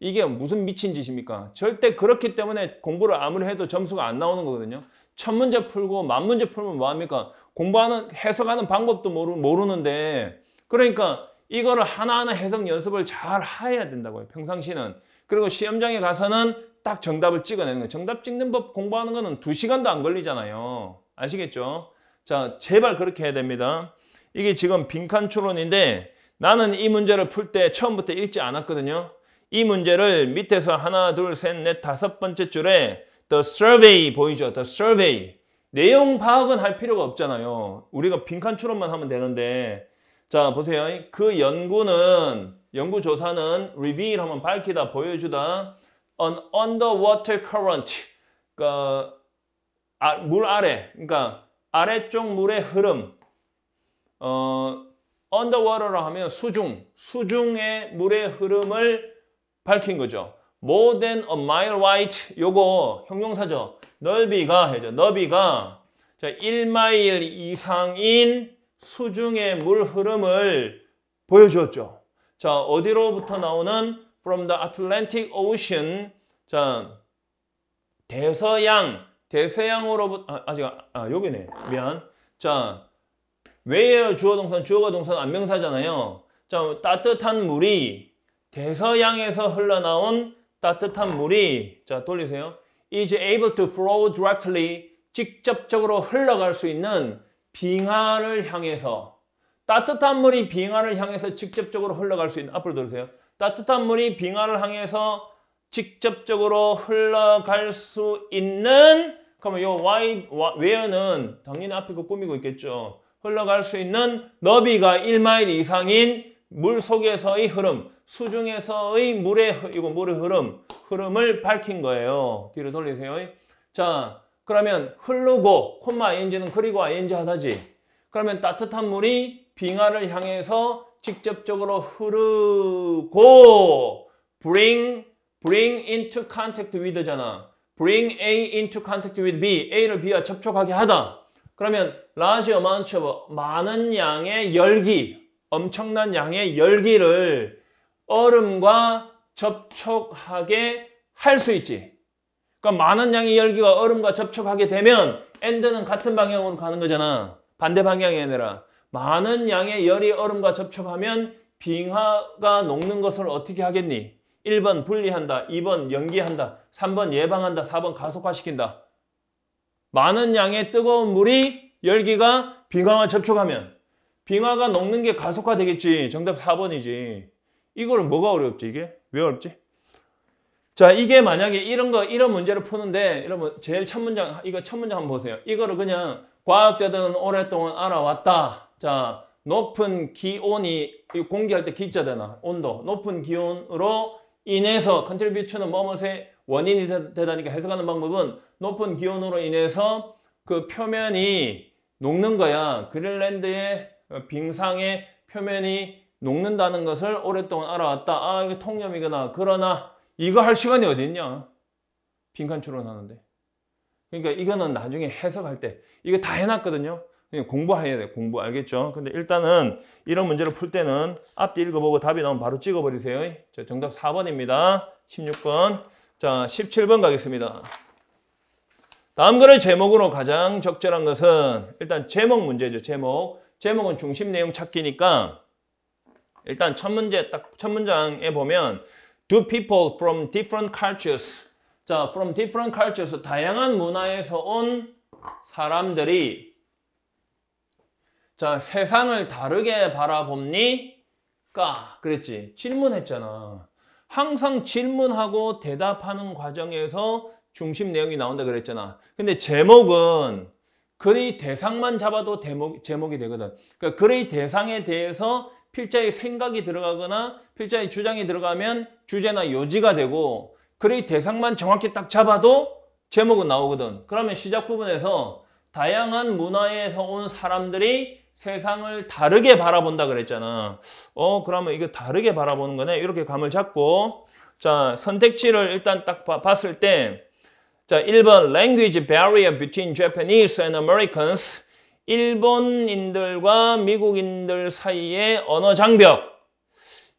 이게 무슨 미친 짓입니까? 절대 그렇기 때문에 공부를 아무리 해도 점수가 안 나오는 거거든요. 천 문제 풀고 만 문제 풀면 뭐합니까? 공부하는 해석하는 방법도 모르, 모르는데 그러니까 이거를 하나하나 해석 연습을 잘 해야 된다고요. 평상시는. 그리고 시험장에 가서는 딱 정답을 찍어내는 거예요. 정답 찍는 법 공부하는 거는 두시간도안 걸리잖아요. 아시겠죠? 자, 제발 그렇게 해야 됩니다. 이게 지금 빈칸 추론인데 나는 이 문제를 풀 때 처음부터 읽지 않았거든요. 이 문제를 밑에서 하나, 둘, 셋, 넷, 다섯 번째 줄에 the survey 보이죠? the survey. 내용 파악은 할 필요가 없잖아요. 우리가 빈칸 추론만 하면 되는데 자 보세요. 그 연구는 연구조사는 reveal 하면 밝히다, 보여주다 an underwater current 그러니까 아, 물 아래 그러니까 아래쪽 물의 흐름 어, underwater라 하면 수중 수중의 물의 흐름을 밝힌 거죠. more than a mile wide 요거 형용사죠. 넓이가 해죠. 너비가 자, 1마일 이상인 수중의 물 흐름을 보여주었죠. 자, 어디로부터 나오는 from the Atlantic Ocean 자, 대서양 대서양으로부터 아, 아직 아, 여기네. 미안. 자, 왜요 주어 동산 주어가 동산 안명사잖아요. 자, 따뜻한 물이 대서양에서 흘러나온 따뜻한 물이 자 돌리세요. is able to flow directly 직접적으로 흘러갈 수 있는 빙하를 향해서 따뜻한 물이 빙하를 향해서 직접적으로 흘러갈 수 있는 앞으로 들으세요. 따뜻한 물이 빙하를 향해서 직접적으로 흘러갈 수 있는 그러면 요 w i d where는 당연히 앞에 그 꾸미고 있겠죠. 흘러갈 수 있는 너비가 1마일 이상인 물 속에서의 흐름, 수중에서의 물의 이거 물의 흐름, 흐름을 밝힌 거예요. 뒤로 돌리세요. 자, 그러면 흐르고 콤마 ing는 그리고 ing 하다지. 그러면 따뜻한 물이 빙하를 향해서 직접적으로 흐르고 bring bring into contact with잖아. bring A into contact with B. A를 B와 접촉하게 하다. 그러면 large amount of 많은 양의 열기 엄청난 양의 열기를 얼음과 접촉하게 할 수 있지. 그러니까 많은 양의 열기가 얼음과 접촉하게 되면 엔드는 같은 방향으로 가는 거잖아. 반대 방향이 아니라 많은 양의 열이 얼음과 접촉하면 빙하가 녹는 것을 어떻게 하겠니? 1번 분리한다. 2번 연기한다. 3번 예방한다. 4번 가속화시킨다. 많은 양의 뜨거운 물이 열기가 빙하와 접촉하면 빙하가 녹는 게 가속화 되겠지. 정답 4번이지. 이거를 뭐가 어렵지 이게? 왜 어렵지? 자 이게 만약에 이런 거 이런 문제를 푸는데 여러분 제일 첫 문장 이거 첫 문장 한번 보세요. 이거를 그냥 과학자들은 오랫동안 알아왔다. 자 높은 기온이 공기할 때기자 되나? 온도 높은 기온으로 인해서 컨트리뷰트는 뭐뭐의 원인이 되다니까 해석하는 방법은 높은 기온으로 인해서 그 표면이 녹는 거야. 그린랜드의 어, 빙상의 표면이 녹는다는 것을 오랫동안 알아왔다. 아, 이게 통념이구나. 그러나 이거 할 시간이 어디있냐 빈칸 추론하는데. 그러니까 이거는 나중에 해석할 때 이거 다 해놨거든요. 공부해야 돼. 공부 알겠죠? 근데 일단은 이런 문제를 풀 때는 앞뒤 읽어보고 답이 나오면 바로 찍어버리세요. 자, 정답 4번입니다. 16번. 자, 17번 가겠습니다. 다음 글을 제목으로 가장 적절한 것은 일단 제목 문제죠. 제목. 제목은 중심 내용 찾기니까 일단 첫 문제 딱 첫 문장에 보면 Do people from different cultures 자, from different cultures 다양한 문화에서 온 사람들이 자, 세상을 다르게 바라봅니? 까 그랬지. 질문했잖아. 항상 질문하고 대답하는 과정에서 중심 내용이 나온다 그랬잖아. 근데 제목은 글의 대상만 잡아도 대목, 제목이 되거든. 그러니까 글의 대상에 대해서 필자의 생각이 들어가거나 필자의 주장이 들어가면 주제나 요지가 되고 글의 대상만 정확히 딱 잡아도 제목은 나오거든. 그러면 시작 부분에서 다양한 문화에서 온 사람들이 세상을 다르게 바라본다 그랬잖아. 어, 그러면 이거 다르게 바라보는 거네. 이렇게 감을 잡고 자, 선택지를 일단 딱 봤을 때 자, 1번 Language Barrier Between Japanese and Americans 일본인들과 미국인들 사이의 언어 장벽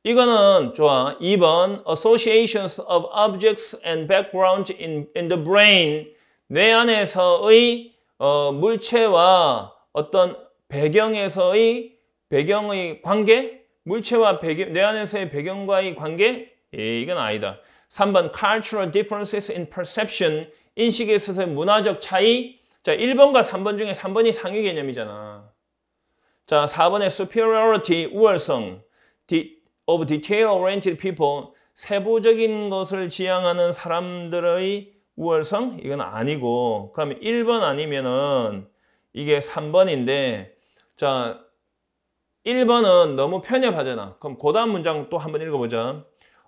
이거는 좋아. 2번 Associations of Objects and Background in, in the Brain 뇌 안에서의 어, 물체와 어떤 배경에서의 배경의 관계 물체와 배경, 뇌 안에서의 배경과의 관계 예, 이건 아니다. 3번 cultural differences in perception 인식에 있어서의 문화적 차이. 자, 1번과 3번 중에 3번이 상위 개념이잖아. 자, 4번의 superiority, 우월성, of detail-oriented people, 세부적인 것을 지향하는 사람들의 우월성? 이건 아니고, 그러 1번 아니면은 이게 3번인데, 자, 1번은 너무 편협하잖아. 그럼 그 다음 문장 또 한번 읽어보자.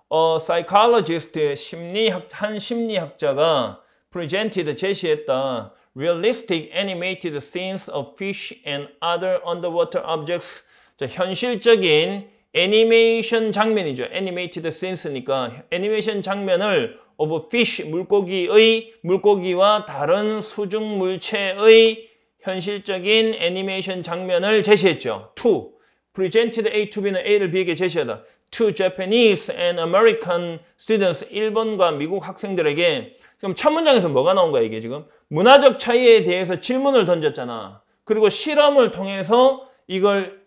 어, psychologist, 심리학, 한 심리학자가 presented 제시했던 realistic animated scenes of fish and other underwater objects 자, 현실적인 애니메이션 장면이죠. animated scenes니까 애니메이션 장면을 of fish 물고기의 물고기와 다른 수중 물체의 현실적인 애니메이션 장면을 제시했죠. to presented A to B는 A를 B에게 제시하다. to Japanese and American students 일본과 미국 학생들에게 그럼 첫 문장에서 뭐가 나온 거야 이게 지금? 문화적 차이에 대해서 질문을 던졌잖아. 그리고 실험을 통해서 이걸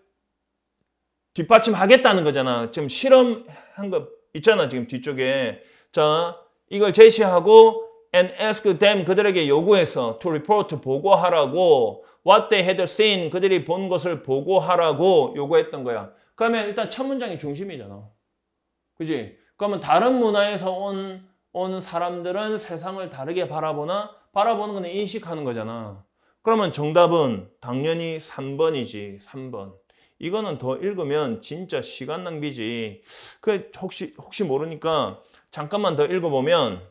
뒷받침하겠다는 거잖아. 지금 실험한 거 있잖아 지금 뒤쪽에. 자 이걸 제시하고 and ask them 그들에게 요구해서 to report 보고하라고 what they had seen 그들이 본 것을 보고하라고 요구했던 거야. 그러면 일단 첫 문장이 중심이잖아. 그지? 그러면 다른 문화에서 온온 사람들은 세상을 다르게 바라보나 바라보는 건 인식하는 거잖아. 그러면 정답은 당연히 3번이지. 3번. 이거는 더 읽으면 진짜 시간 낭비지. 그 혹시 혹시 모르니까 잠깐만 더 읽어보면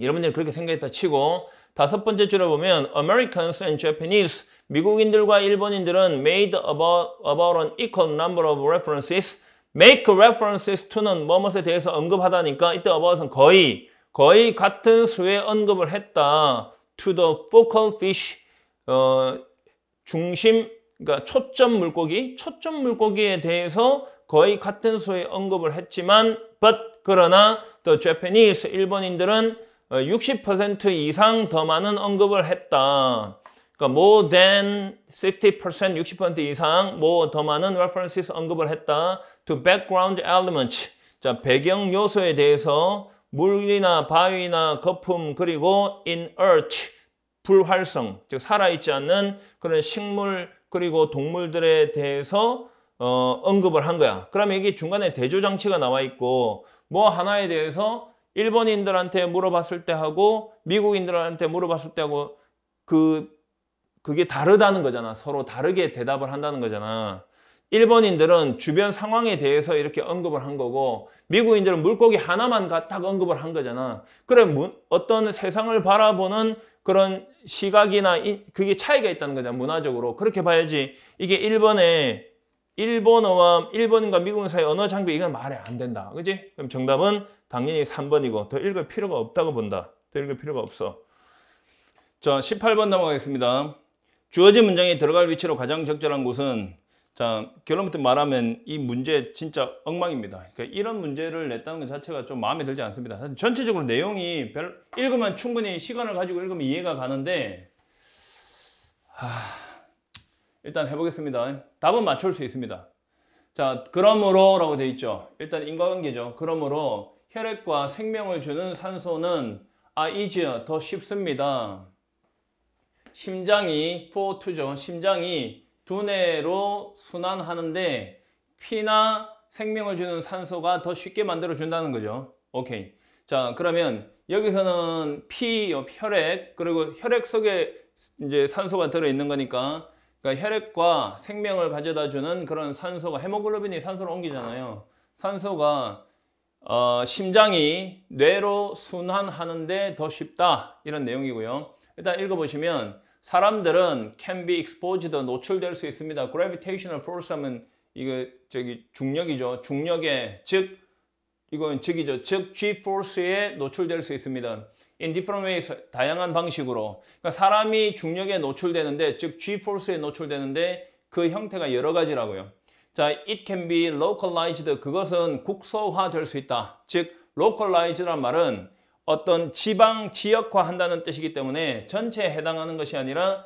여러분들이 그렇게 생각했다 치고 다섯 번째 줄에 보면 Americans and Japanese 미국인들과 일본인들은 made about, about an equal number of references make references to는 뭐뭇에 대해서 언급하다니까 이때 about은 거의 거의 같은 수의 언급을 했다. to the focal fish 어, 중심 그러니까 초점 물고기 초점 물고기에 대해서 거의 같은 수의 언급을 했지만 but 그러나 the Japanese 일본인들은 60% 어, 이상 더 많은 언급을 했다. 그러니까 more than 60%, 60% 이상, 뭐 더 많은 references 언급을 했다. to background elements. 자, 배경 요소에 대해서 물이나 바위나 거품 그리고 inert 불활성 즉 살아있지 않는 그런 식물 그리고 동물들에 대해서 어, 언급을 한 거야. 그러면 이게 중간에 대조 장치가 나와 있고 뭐 하나에 대해서 일본인들한테 물어봤을 때 하고 미국인들한테 물어봤을 때 하고 그 그게 다르다는 거잖아. 서로 다르게 대답을 한다는 거잖아. 일본인들은 주변 상황에 대해서 이렇게 언급을 한 거고 미국인들은 물고기 하나만 딱 언급을 한 거잖아. 그래 어떤 세상을 바라보는 그런 시각이나 그게 차이가 있다는 거잖아. 문화적으로. 그렇게 봐야지 이게 일본의 일본어와 일본과 미국인 사이 언어 장비 이건 말이 안 된다. 그지? 그럼 정답은 당연히 3번이고 더 읽을 필요가 없다고 본다. 더 읽을 필요가 없어. 자 18번 넘어가겠습니다. 주어진 문장이 들어갈 위치로 가장 적절한 곳은 자 결론부터 말하면 이 문제 진짜 엉망입니다. 그러니까 이런 문제를 냈다는 것 자체가 좀 마음에 들지 않습니다. 사실 전체적으로 내용이 별 읽으면 충분히 시간을 가지고 읽으면 이해가 가는데 하... 일단 해보겠습니다. 답은 맞출 수 있습니다. 자 그러므로 라고 되어 있죠. 일단 인과관계죠. 그러므로 혈액과 생명을 주는 산소는 아이지더 쉽습니다. 심장이 포투죠. 심장이 두뇌로 순환하는데 피나 생명을 주는 산소가 더 쉽게 만들어 준다는 거죠. 오케이. 자, 그러면 여기서는 피, 혈액, 그리고 혈액 속에 이제 산소가 들어 있는 거니까 그러니까 혈액과 생명을 가져다 주는 그런 산소가 헤모글로빈이 산소를 옮기잖아요. 산소가 어, 심장이 뇌로 순환하는데 더 쉽다 이런 내용이고요. 일단 읽어보시면 사람들은 can be exposed, 노출될 수 있습니다. gravitational force 하면 이거 저기 중력이죠. 중력에 즉 이건 즉이죠. 즉 G force에 노출될 수 있습니다. in different ways 다양한 방식으로 그러니까 사람이 중력에 노출되는데 즉 G force에 노출되는데 그 형태가 여러 가지라고요. 자, it can be localized 그것은 국소화될 수 있다. 즉 localized란 말은 어떤 지방 지역화한다는 뜻이기 때문에 전체에 해당하는 것이 아니라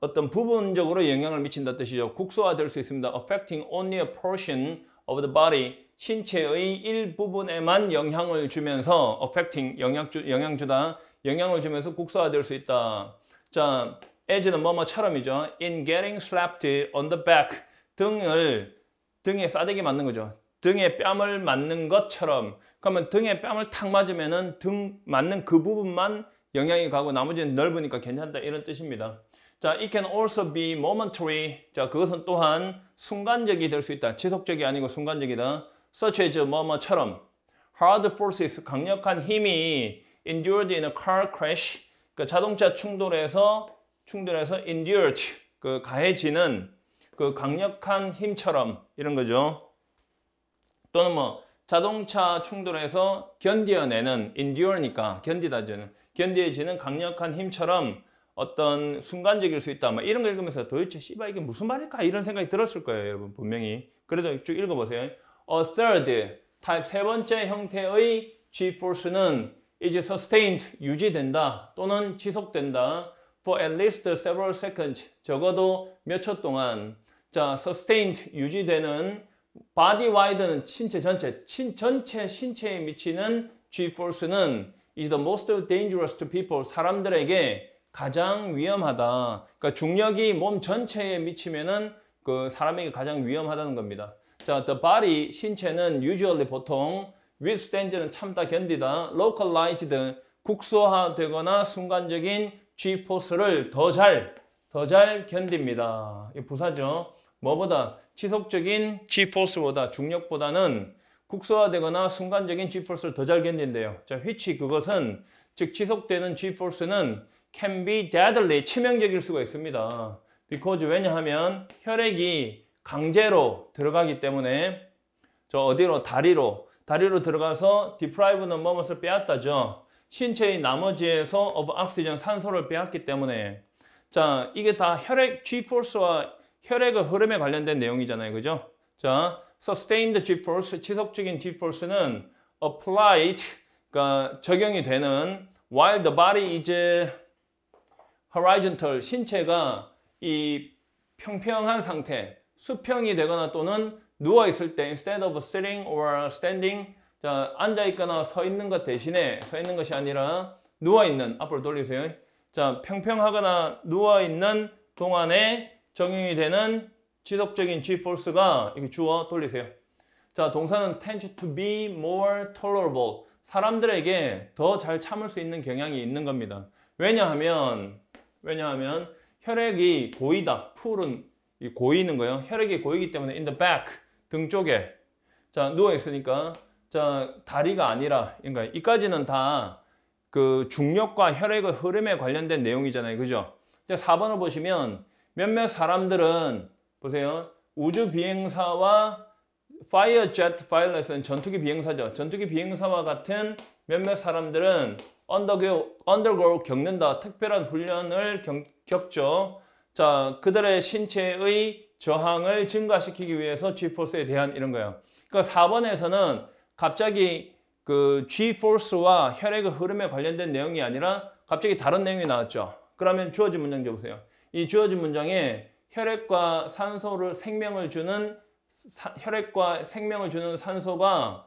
어떤 부분적으로 영향을 미친다 뜻이죠. 국소화될 수 있습니다. affecting only a portion of the body 신체의 일부분에만 영향을 주면서 affecting 영향주, 영향주다 영향을 주면서 국소화될 수 있다. 자, as는 뭐뭐처럼이죠. in getting slapped on the back 등을 등에 싸대기 맞는 거죠. 등에 뺨을 맞는 것처럼 그러면 등에 뺨을 탁 맞으면은 등 맞는 그 부분만 영향이 가고 나머지는 넓으니까 괜찮다 이런 뜻입니다. 자, it can also be momentary. 자, 그것은 또한 순간적이 될 수 있다. 지속적이 아니고 순간적이다. such as 뭐뭐처럼 hard forces 강력한 힘이 endured in a car crash 그 자동차 충돌에서 충돌에서 endured 그 가해지는 그 강력한 힘처럼 이런 거죠. 또는 뭐 자동차 충돌에서 견뎌내는 endure니까 견디다지는 견디어지는 강력한 힘처럼 어떤 순간적일 수 있다. 막 뭐 이런 걸 읽으면서 도대체 씨발 이게 무슨 말일까? 이런 생각이 들었을 거예요, 여러분 분명히. 그래도 쭉 읽어보세요. A third type 세 번째 형태의 G force는 이제 sustained 유지된다 또는 지속된다 for at least several seconds 적어도 몇 초 동안 자 sustained 유지되는 바디 와이드는 신체 전체, 신, 전체 신체에 미치는 G-force는 is the most dangerous to people. 사람들에게 가장 위험하다. 그러니까 중력이 몸 전체에 미치면은 그 사람에게 가장 위험하다는 겁니다. 자, the body, 신체는 usually 보통 withstand는 참다 견디다, localized, 국소화되거나 순간적인 G-force를 더 잘, 더 잘 견딥니다. 이 부사죠. 뭐보다 지속적인 G포스보다 중력보다는 국소화되거나 순간적인 G포스를 더 잘 견딘대요. 자, 휘치 그것은 즉 지속되는 G포스는 can be deadly, 치명적일 수가 있습니다. because 왜냐하면 혈액이 강제로 들어가기 때문에 저 어디로 다리로 다리로 들어가서 deprive the muscle을 빼앗다죠. 신체의 나머지에서 of oxygen 산소를 빼앗기 때문에 자 이게 다 혈액 G force와 혈액의 흐름에 관련된 내용이잖아요. 그죠? 자, sustained G-force, 지속적인 G-force는 applied, 그러니까 적용이 되는 while the body is horizontal, 신체가 이 평평한 상태, 수평이 되거나 또는 누워있을 때 instead of sitting or standing 자 앉아있거나 서있는 것 대신에 서있는 것이 아니라 누워있는 앞으로 돌리세요 자 평평하거나 누워있는 동안에 적용이 되는 지속적인 G-force가 이렇게 주어 돌리세요. 자, 동사는 tend to be more tolerable. 사람들에게 더 잘 참을 수 있는 경향이 있는 겁니다. 왜냐하면, 왜냐하면 혈액이 고이다. 풀은 고이는 거예요. 혈액이 고이기 때문에 in the back, 등 쪽에 자 누워 있으니까 자 다리가 아니라 그러니까 이까지는 다 그 중력과 혈액의 흐름에 관련된 내용이잖아요. 그죠? 자 4번을 보시면 몇몇 사람들은 보세요. 우주 비행사와 파이어 제트 파일럿은 전투기 비행사죠. 전투기 비행사와 같은 몇몇 사람들은 언더교, 언더고 겪는다. 특별한 훈련을 겪죠. 자, 그들의 신체의 저항을 증가시키기 위해서 g 포스에 대한 이런 거예요. 그러니까 4번에서는 갑자기 그 g 포스와 혈액의 흐름에 관련된 내용이 아니라 갑자기 다른 내용이 나왔죠. 그러면 주어진 문장 줘보세요. 이 주어진 문장에 혈액과 산소를 생명을 주는 사, 혈액과 생명을 주는 산소가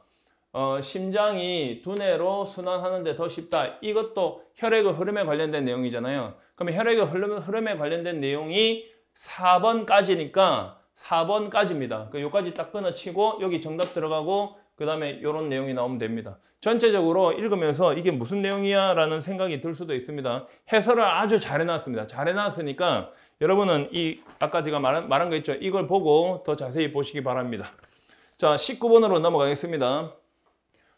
어, 심장이 두뇌로 순환하는데 더 쉽다. 이것도 혈액의 흐름에 관련된 내용이잖아요. 그러면 혈액의 흐름, 흐름에 관련된 내용이 4번까지니까 4번까지입니다. 그 그러니까 요까지 딱 끊어치고 여기 정답 들어가고 그 다음에 이런 내용이 나오면 됩니다. 전체적으로 읽으면서 이게 무슨 내용이야 라는 생각이 들 수도 있습니다. 해설을 아주 잘 해놨습니다. 잘 해놨으니까 여러분은 이 아까 제가 말한, 말한 거 있죠. 이걸 보고 더 자세히 보시기 바랍니다. 자 19번으로 넘어가겠습니다.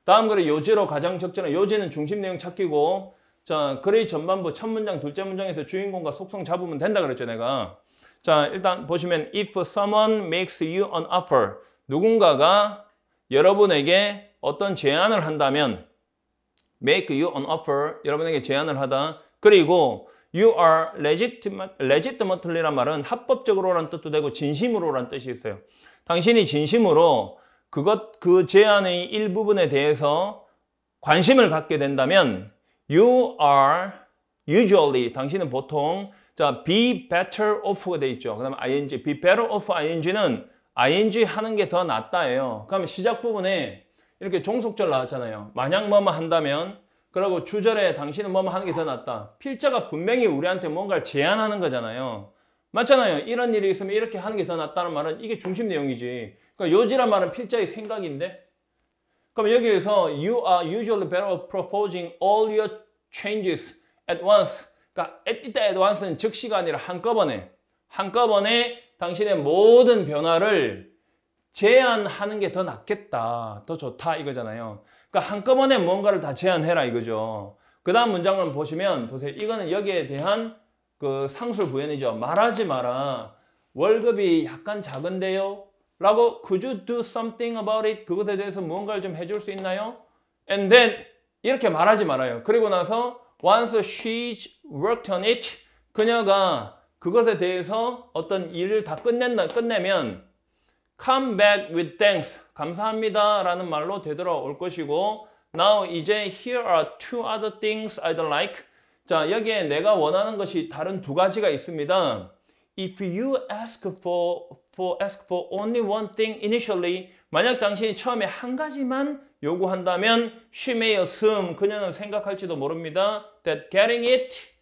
다음 글의 요지로 가장 적절한 요지는 중심 내용 찾기고 자 글의 전반부 첫 문장 둘째 문장에서 주인공과 속성 잡으면 된다 그랬죠 내가 자 일단 보시면 if someone makes you an offer 누군가가 여러분에게 어떤 제안을 한다면 make you an offer 여러분에게 제안을 하다 그리고 you are legitimately란 말은 합법적으로란 뜻도 되고 진심으로란 뜻이 있어요. 당신이 진심으로 그것 그 제안의 일부분에 대해서 관심을 갖게 된다면 you are usually 당신은 보통 자 be better off가 돼 있죠. 그다음에 ing be better off ing는 ing 하는 게 더 낫다예요. 그러면 시작 부분에 이렇게 종속절 나왔잖아요. 만약 뭐뭐 한다면 그리고 주절에 당신은 뭐뭐 하는 게 더 낫다. 필자가 분명히 우리한테 뭔가를 제안하는 거잖아요. 맞잖아요. 이런 일이 있으면 이렇게 하는 게 더 낫다는 말은 이게 중심 내용이지. 그러니까 요지란 말은 필자의 생각인데 그럼 여기에서 you are usually better at proposing all your changes at once 그러니까 at, at once는 즉시가 아니라 한꺼번에 한꺼번에 당신의 모든 변화를 제한하는 게 더 낫겠다. 더 좋다 이거잖아요. 그러니까 한꺼번에 뭔가를 다 제한해라 이거죠. 그 다음 문장을 보시면 보세요. 이거는 여기에 대한 그 상술 부연이죠. 말하지 마라. 월급이 약간 작은데요. 라고 could you do something about it? 그것에 대해서 무언가를 좀 해줄 수 있나요? And then 이렇게 말하지 말아요. 그리고 나서 once she worked on it 그녀가 그것에 대해서 어떤 일을 다끝냈나 끝내면 come back with thanks, 감사합니다 라는 말로 되돌아올 것이고 now 이제 here are two other things I'd like 자 여기에 내가 원하는 것이 다른 두 가지가 있습니다 if you ask for, for, ask for only one thing initially 만약 당신이 처음에 한 가지만 요구한다면 she may assume 그녀는 생각할지도 모릅니다 that getting it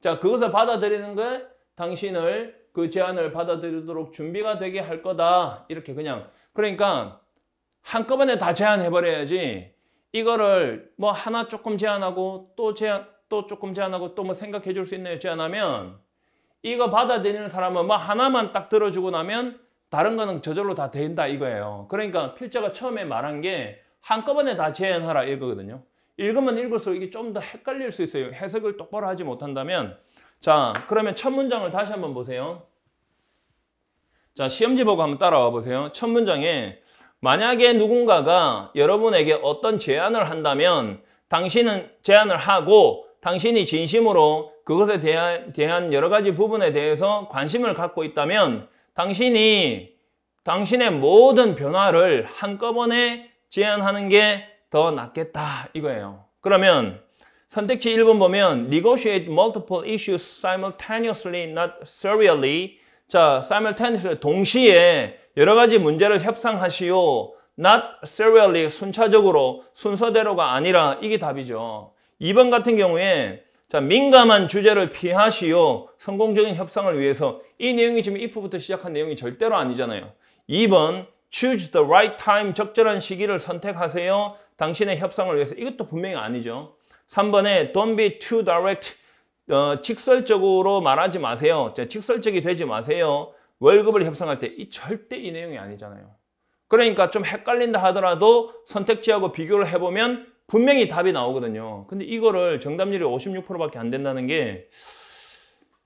자, 그것을 받아들이는 걸 당신을 그 제안을 받아들이도록 준비가 되게 할 거다. 이렇게 그냥. 그러니까 한꺼번에 다 제안해버려야지 이거를 뭐 하나 조금 제안하고 또 제안, 또 조금 제안하고 또 뭐 생각해 줄 수있나요 제안하면 이거 받아들이는 사람은 뭐 하나만 딱 들어주고 나면 다른 거는 저절로 다 된다 이거예요. 그러니까 필자가 처음에 말한 게 한꺼번에 다 제안하라 이거거든요. 읽으면 읽을수록 이게 좀 더 헷갈릴 수 있어요. 해석을 똑바로 하지 못한다면. 자, 그러면 첫 문장을 다시 한번 보세요. 자, 시험지 보고 한번 따라와 보세요. 첫 문장에 만약에 누군가가 여러분에게 어떤 제안을 한다면 당신은 제안을 하고 당신이 진심으로 그것에 대한, 대한 여러 가지 부분에 대해서 관심을 갖고 있다면 당신이 당신의 모든 변화를 한꺼번에 제안하는 게더 낫겠다 이거예요. 그러면 선택지 1번 보면 negotiate multiple issues simultaneously, not serially. 자, simultaneously 동시에 여러 가지 문제를 협상하시오. not serially 순차적으로 순서대로가 아니라 이게 답이죠. 2번 같은 경우에 자, 민감한 주제를 피하시오. 성공적인 협상을 위해서 이 내용이 지금 if부터 시작한 내용이 절대로 아니잖아요. 2번 choose the right time 적절한 시기를 선택하세요. 당신의 협상을 위해서 이것도 분명히 아니죠. 3번에 don't be too direct. 어, 직설적으로 말하지 마세요. 직설적이 되지 마세요. 월급을 협상할 때 이 절대 이 내용이 아니잖아요. 그러니까 좀 헷갈린다 하더라도 선택지하고 비교를 해보면 분명히 답이 나오거든요. 근데 이거를 정답률이 56%밖에 안 된다는 게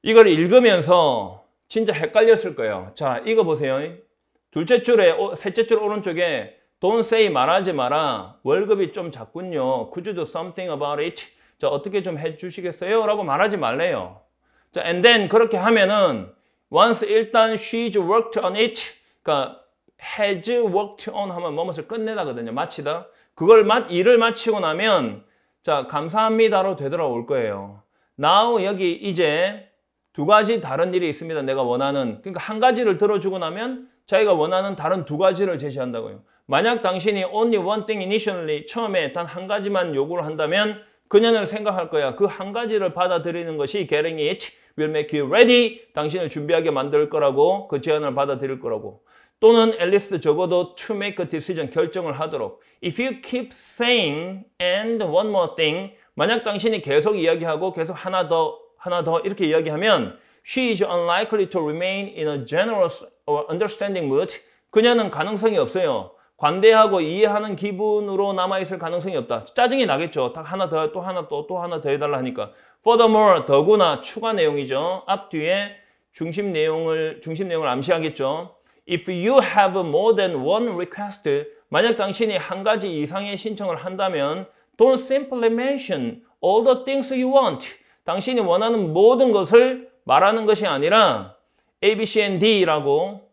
이걸 읽으면서 진짜 헷갈렸을 거예요. 자, 이거 보세요. 둘째 줄에, 어, 셋째 줄 오른쪽에 Don't say 말하지 마라. 월급이 좀 작군요. Could you do something about it? 자, 어떻게 좀 해주시겠어요? 라고 말하지 말래요. 자, and then 그렇게 하면은 once 일단 she's worked on it. 그러니까 has worked on 하면 뭐뭇을 끝내다거든요. 마치다. 그걸 마, 일을 마치고 나면 자, 감사합니다로 되돌아올 거예요. Now 여기 이제 두 가지 다른 일이 있습니다. 내가 원하는 그러니까 한 가지를 들어주고 나면 자기가 원하는 다른 두 가지를 제시한다고요. 만약 당신이 only one thing initially 처음에 단 한 가지만 요구를 한다면 그녀는 생각할 거야. 그 한 가지를 받아들이는 것이 getting it will make you ready. 당신을 준비하게 만들 거라고 그 제안을 받아들일 거라고. 또는 앨리스 e 적어도 to make a decision 결정을 하도록. If you keep saying and one more thing 만약 당신이 계속 이야기하고 계속 하나 더 하나 더 이렇게 이야기하면 She is unlikely to remain in a generous or understanding mood. 그녀는 가능성이 없어요. 관대하고 이해하는 기분으로 남아있을 가능성이 없다. 짜증이 나겠죠. 딱 하나 더, 또 하나 또, 또 하나 더 해달라 하니까. Furthermore, 더구나 추가 내용이죠. 앞뒤에 중심 내용을, 중심 내용을 암시하겠죠. If you have more than one request, 만약 당신이 한 가지 이상의 신청을 한다면 Don't simply mention all the things you want. 당신이 원하는 모든 것을 말하는 것이 아니라 A, B, C, N, D라고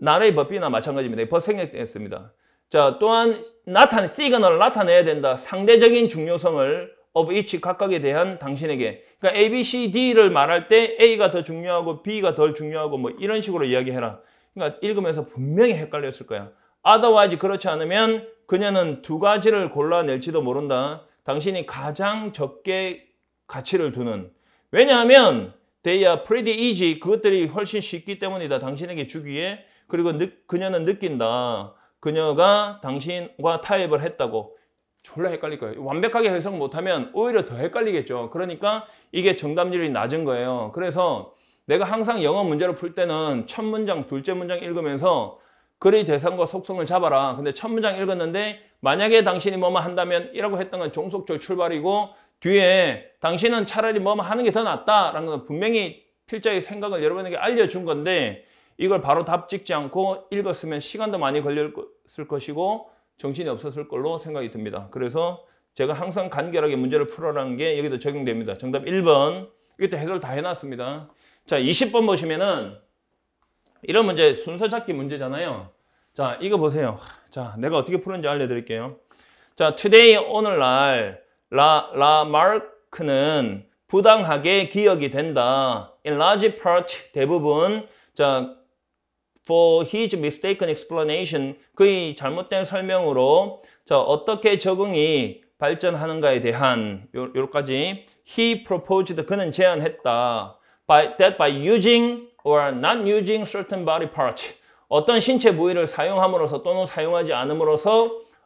나라의 법비나 마찬가지입니다. 법 생략했습니다. 자, 또한 나타내, 시그널을 나타내야 된다. 상대적인 중요성을 of each 각각에 대한 당신에게. 그러니까 A, B, C, D를 말할 때 A가 더 중요하고 B가 덜 중요하고 뭐 이런 식으로 이야기해라. 그러니까 읽으면서 분명히 헷갈렸을 거야. otherwise 그렇지 않으면 그녀는 두 가지를 골라낼지도 모른다. 당신이 가장 적게 가치를 두는 왜냐하면 they are pretty easy 그것들이 훨씬 쉽기 때문이다 당신에게 주기에 그리고 느, 그녀는 느낀다 그녀가 당신과 타협을 했다고 졸라 헷갈릴 거예요 완벽하게 해석 못하면 오히려 더 헷갈리겠죠 그러니까 이게 정답률이 낮은 거예요 그래서 내가 항상 영어 문제를 풀 때는 첫 문장 둘째 문장 읽으면서 글의 대상과 속성을 잡아라. 근데 첫 문장 읽었는데 만약에 당신이 뭐만 한다면 이라고 했던 건 종속절 출발이고 뒤에 당신은 차라리 뭐 하는 게 더 낫다라는 건 분명히 필자의 생각을 여러분에게 알려준 건데 이걸 바로 답 찍지 않고 읽었으면 시간도 많이 걸렸을 것이고 정신이 없었을 걸로 생각이 듭니다. 그래서 제가 항상 간결하게 문제를 풀어라는 게 여기도 적용됩니다. 정답 1번. 이것도 해결 다 해놨습니다. 자, 20번 보시면은 이런 문제 순서 잡기 문제잖아요. 자, 이거 보세요. 자, 내가 어떻게 푸는지 알려드릴게요. 자, today, 오늘날 라, 라마크는 부당하게 기억이 된다. In large part, 대부분, 자, for his mistaken explanation, 그의 잘못된 설명으로 자, 어떻게 적응이 발전하는가에 대한 요, 요까지 he proposed, 그는 제안했다. By, that by using or not using certain body parts, 어떤 신체 부위를 사용함으로써 또는 사용하지 않음으로써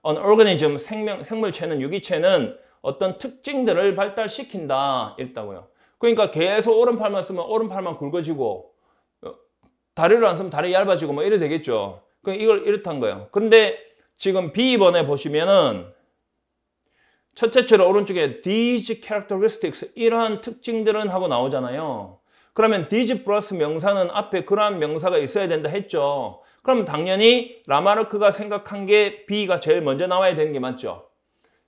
an organism, 생명, 생물체는, 유기체는 어떤 특징들을 발달시킨다 이랬다고요. 그러니까 계속 오른팔만 쓰면 오른팔만 굵어지고 어, 다리를 안 쓰면 다리 얇아지고 뭐 이래 되겠죠. 그 이걸 이렇다는 거예요. 근데 지금 B번에 보시면은 첫째처럼 오른쪽에 these characteristics 이러한 특징들은 하고 나오잖아요. 그러면 these 플러스 명사는 앞에 그러한 명사가 있어야 된다 했죠. 그럼 당연히 라마르크가 생각한 게 B가 제일 먼저 나와야 되는 게 맞죠.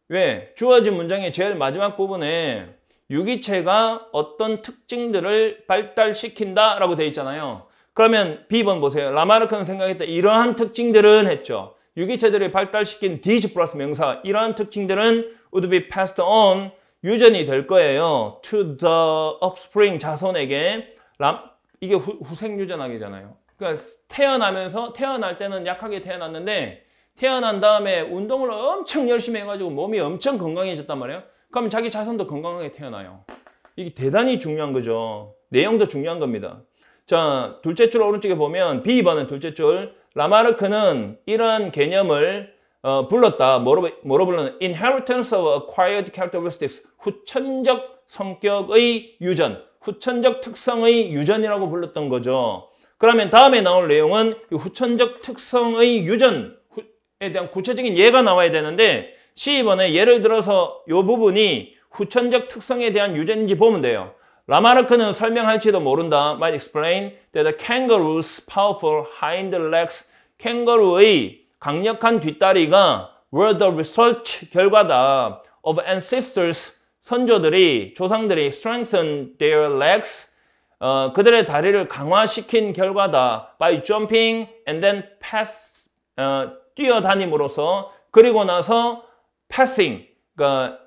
왜? 주어진 문장의 제일 마지막 부분에 유기체가 어떤 특징들을 발달시킨다 라고 돼 있잖아요. 그러면 B번 보세요. 라마르크는 생각했다. 이러한 특징들은 했죠. 유기체들이 발달시킨 디지 플러스 명사 이러한 특징들은 would be passed on 유전이 될 거예요. to the offspring 자손에게 람, 이게 후, 후생 유전학이잖아요. 그러니까 태어나면서 태어날 때는 약하게 태어났는데 태어난 다음에 운동을 엄청 열심히 해가지고 몸이 엄청 건강해졌단 말이에요. 그러면 자기 자손도 건강하게 태어나요. 이게 대단히 중요한 거죠. 내용도 중요한 겁니다. 자, 둘째 줄 오른쪽에 보면 B2번은 둘째 줄 라마르크는 이러한 개념을 어, 불렀다. 뭐로, 뭐로 불렀는 Inheritance of Acquired Characteristics 후천적 성격의 유전, 후천적 특성의 유전이라고 불렀던 거죠. 그러면 다음에 나올 내용은 후천적 특성의 유전 대한 구체적인 예가 나와야 되는데 C2번에 예를 들어서 이 부분이 후천적 특성에 대한 유죄인지 보면 돼요. 라마르크는 설명할지도 모른다. might explain that the kangaroo's powerful hind legs, 캥거루의 강력한 뒷다리가 were the research 결과다. of ancestors, 선조들이, 조상들이 strengthen their legs, 어, 그들의 다리를 강화시킨 결과다. by jumping and then pass, 어, 뛰어다님으로써 그리고 나서 패싱, 그러니까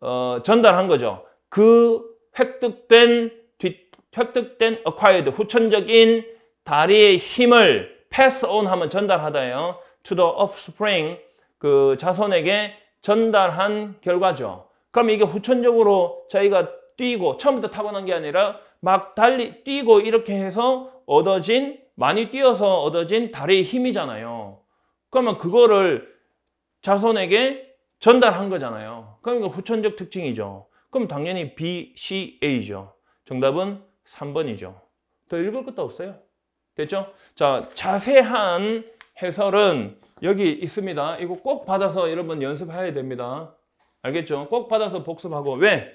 어, 전달한 거죠. 그 획득된 뒤, 획득된 acquired 후천적인 다리의 힘을 pass on 하면 전달하다예요. to the offspring 그 자손에게 전달한 결과죠. 그럼 이게 후천적으로 저희가 뛰고 처음부터 타고난 게 아니라 막 달리 뛰고 이렇게 해서 얻어진 많이 뛰어서 얻어진 다리의 힘이잖아요. 그러면 그거를 자손에게 전달한 거잖아요. 그러니까 후천적 특징이죠. 그럼 당연히 B, C, A죠. 정답은 3번이죠. 더 읽을 것도 없어요. 됐죠? 자, 자세한 해설은 여기 있습니다. 이거 꼭 받아서 여러분 연습해야 됩니다. 알겠죠? 꼭 받아서 복습하고 왜?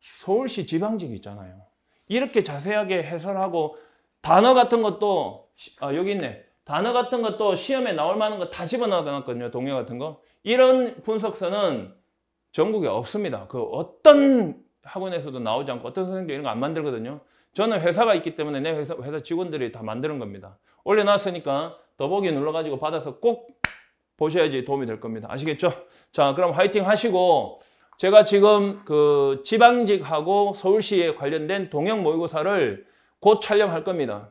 서울시 지방직 있잖아요. 이렇게 자세하게 해설하고 단어 같은 것도 아, 여기 있네. 단어 같은 것도 시험에 나올 만한 거 다 집어넣어놨거든요. 동요 같은 거. 이런 분석서는 전국에 없습니다. 그 어떤 학원에서도 나오지 않고 어떤 선생님도 이런 거 안 만들거든요. 저는 회사가 있기 때문에 내 회사, 회사 직원들이 다 만드는 겁니다. 올려놨으니까 더보기 눌러가지고 받아서 꼭 보셔야지 도움이 될 겁니다. 아시겠죠? 자, 그럼 화이팅 하시고 제가 지금 그 지방직하고 서울시에 관련된 동영 모의고사를 곧 촬영할 겁니다.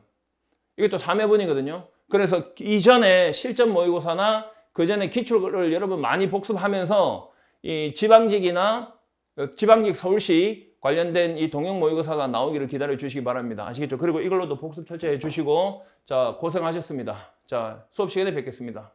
이게 또 3회분이거든요. 그래서 이전에 실전 모의고사나 그 전에 기출을 여러분 많이 복습하면서 이 지방직이나 지방직 서울시 관련된 이 동영 모의고사가 나오기를 기다려 주시기 바랍니다. 아시겠죠? 그리고 이걸로도 복습 철저히 해 주시고 자 고생하셨습니다. 자 수업 시간에 뵙겠습니다.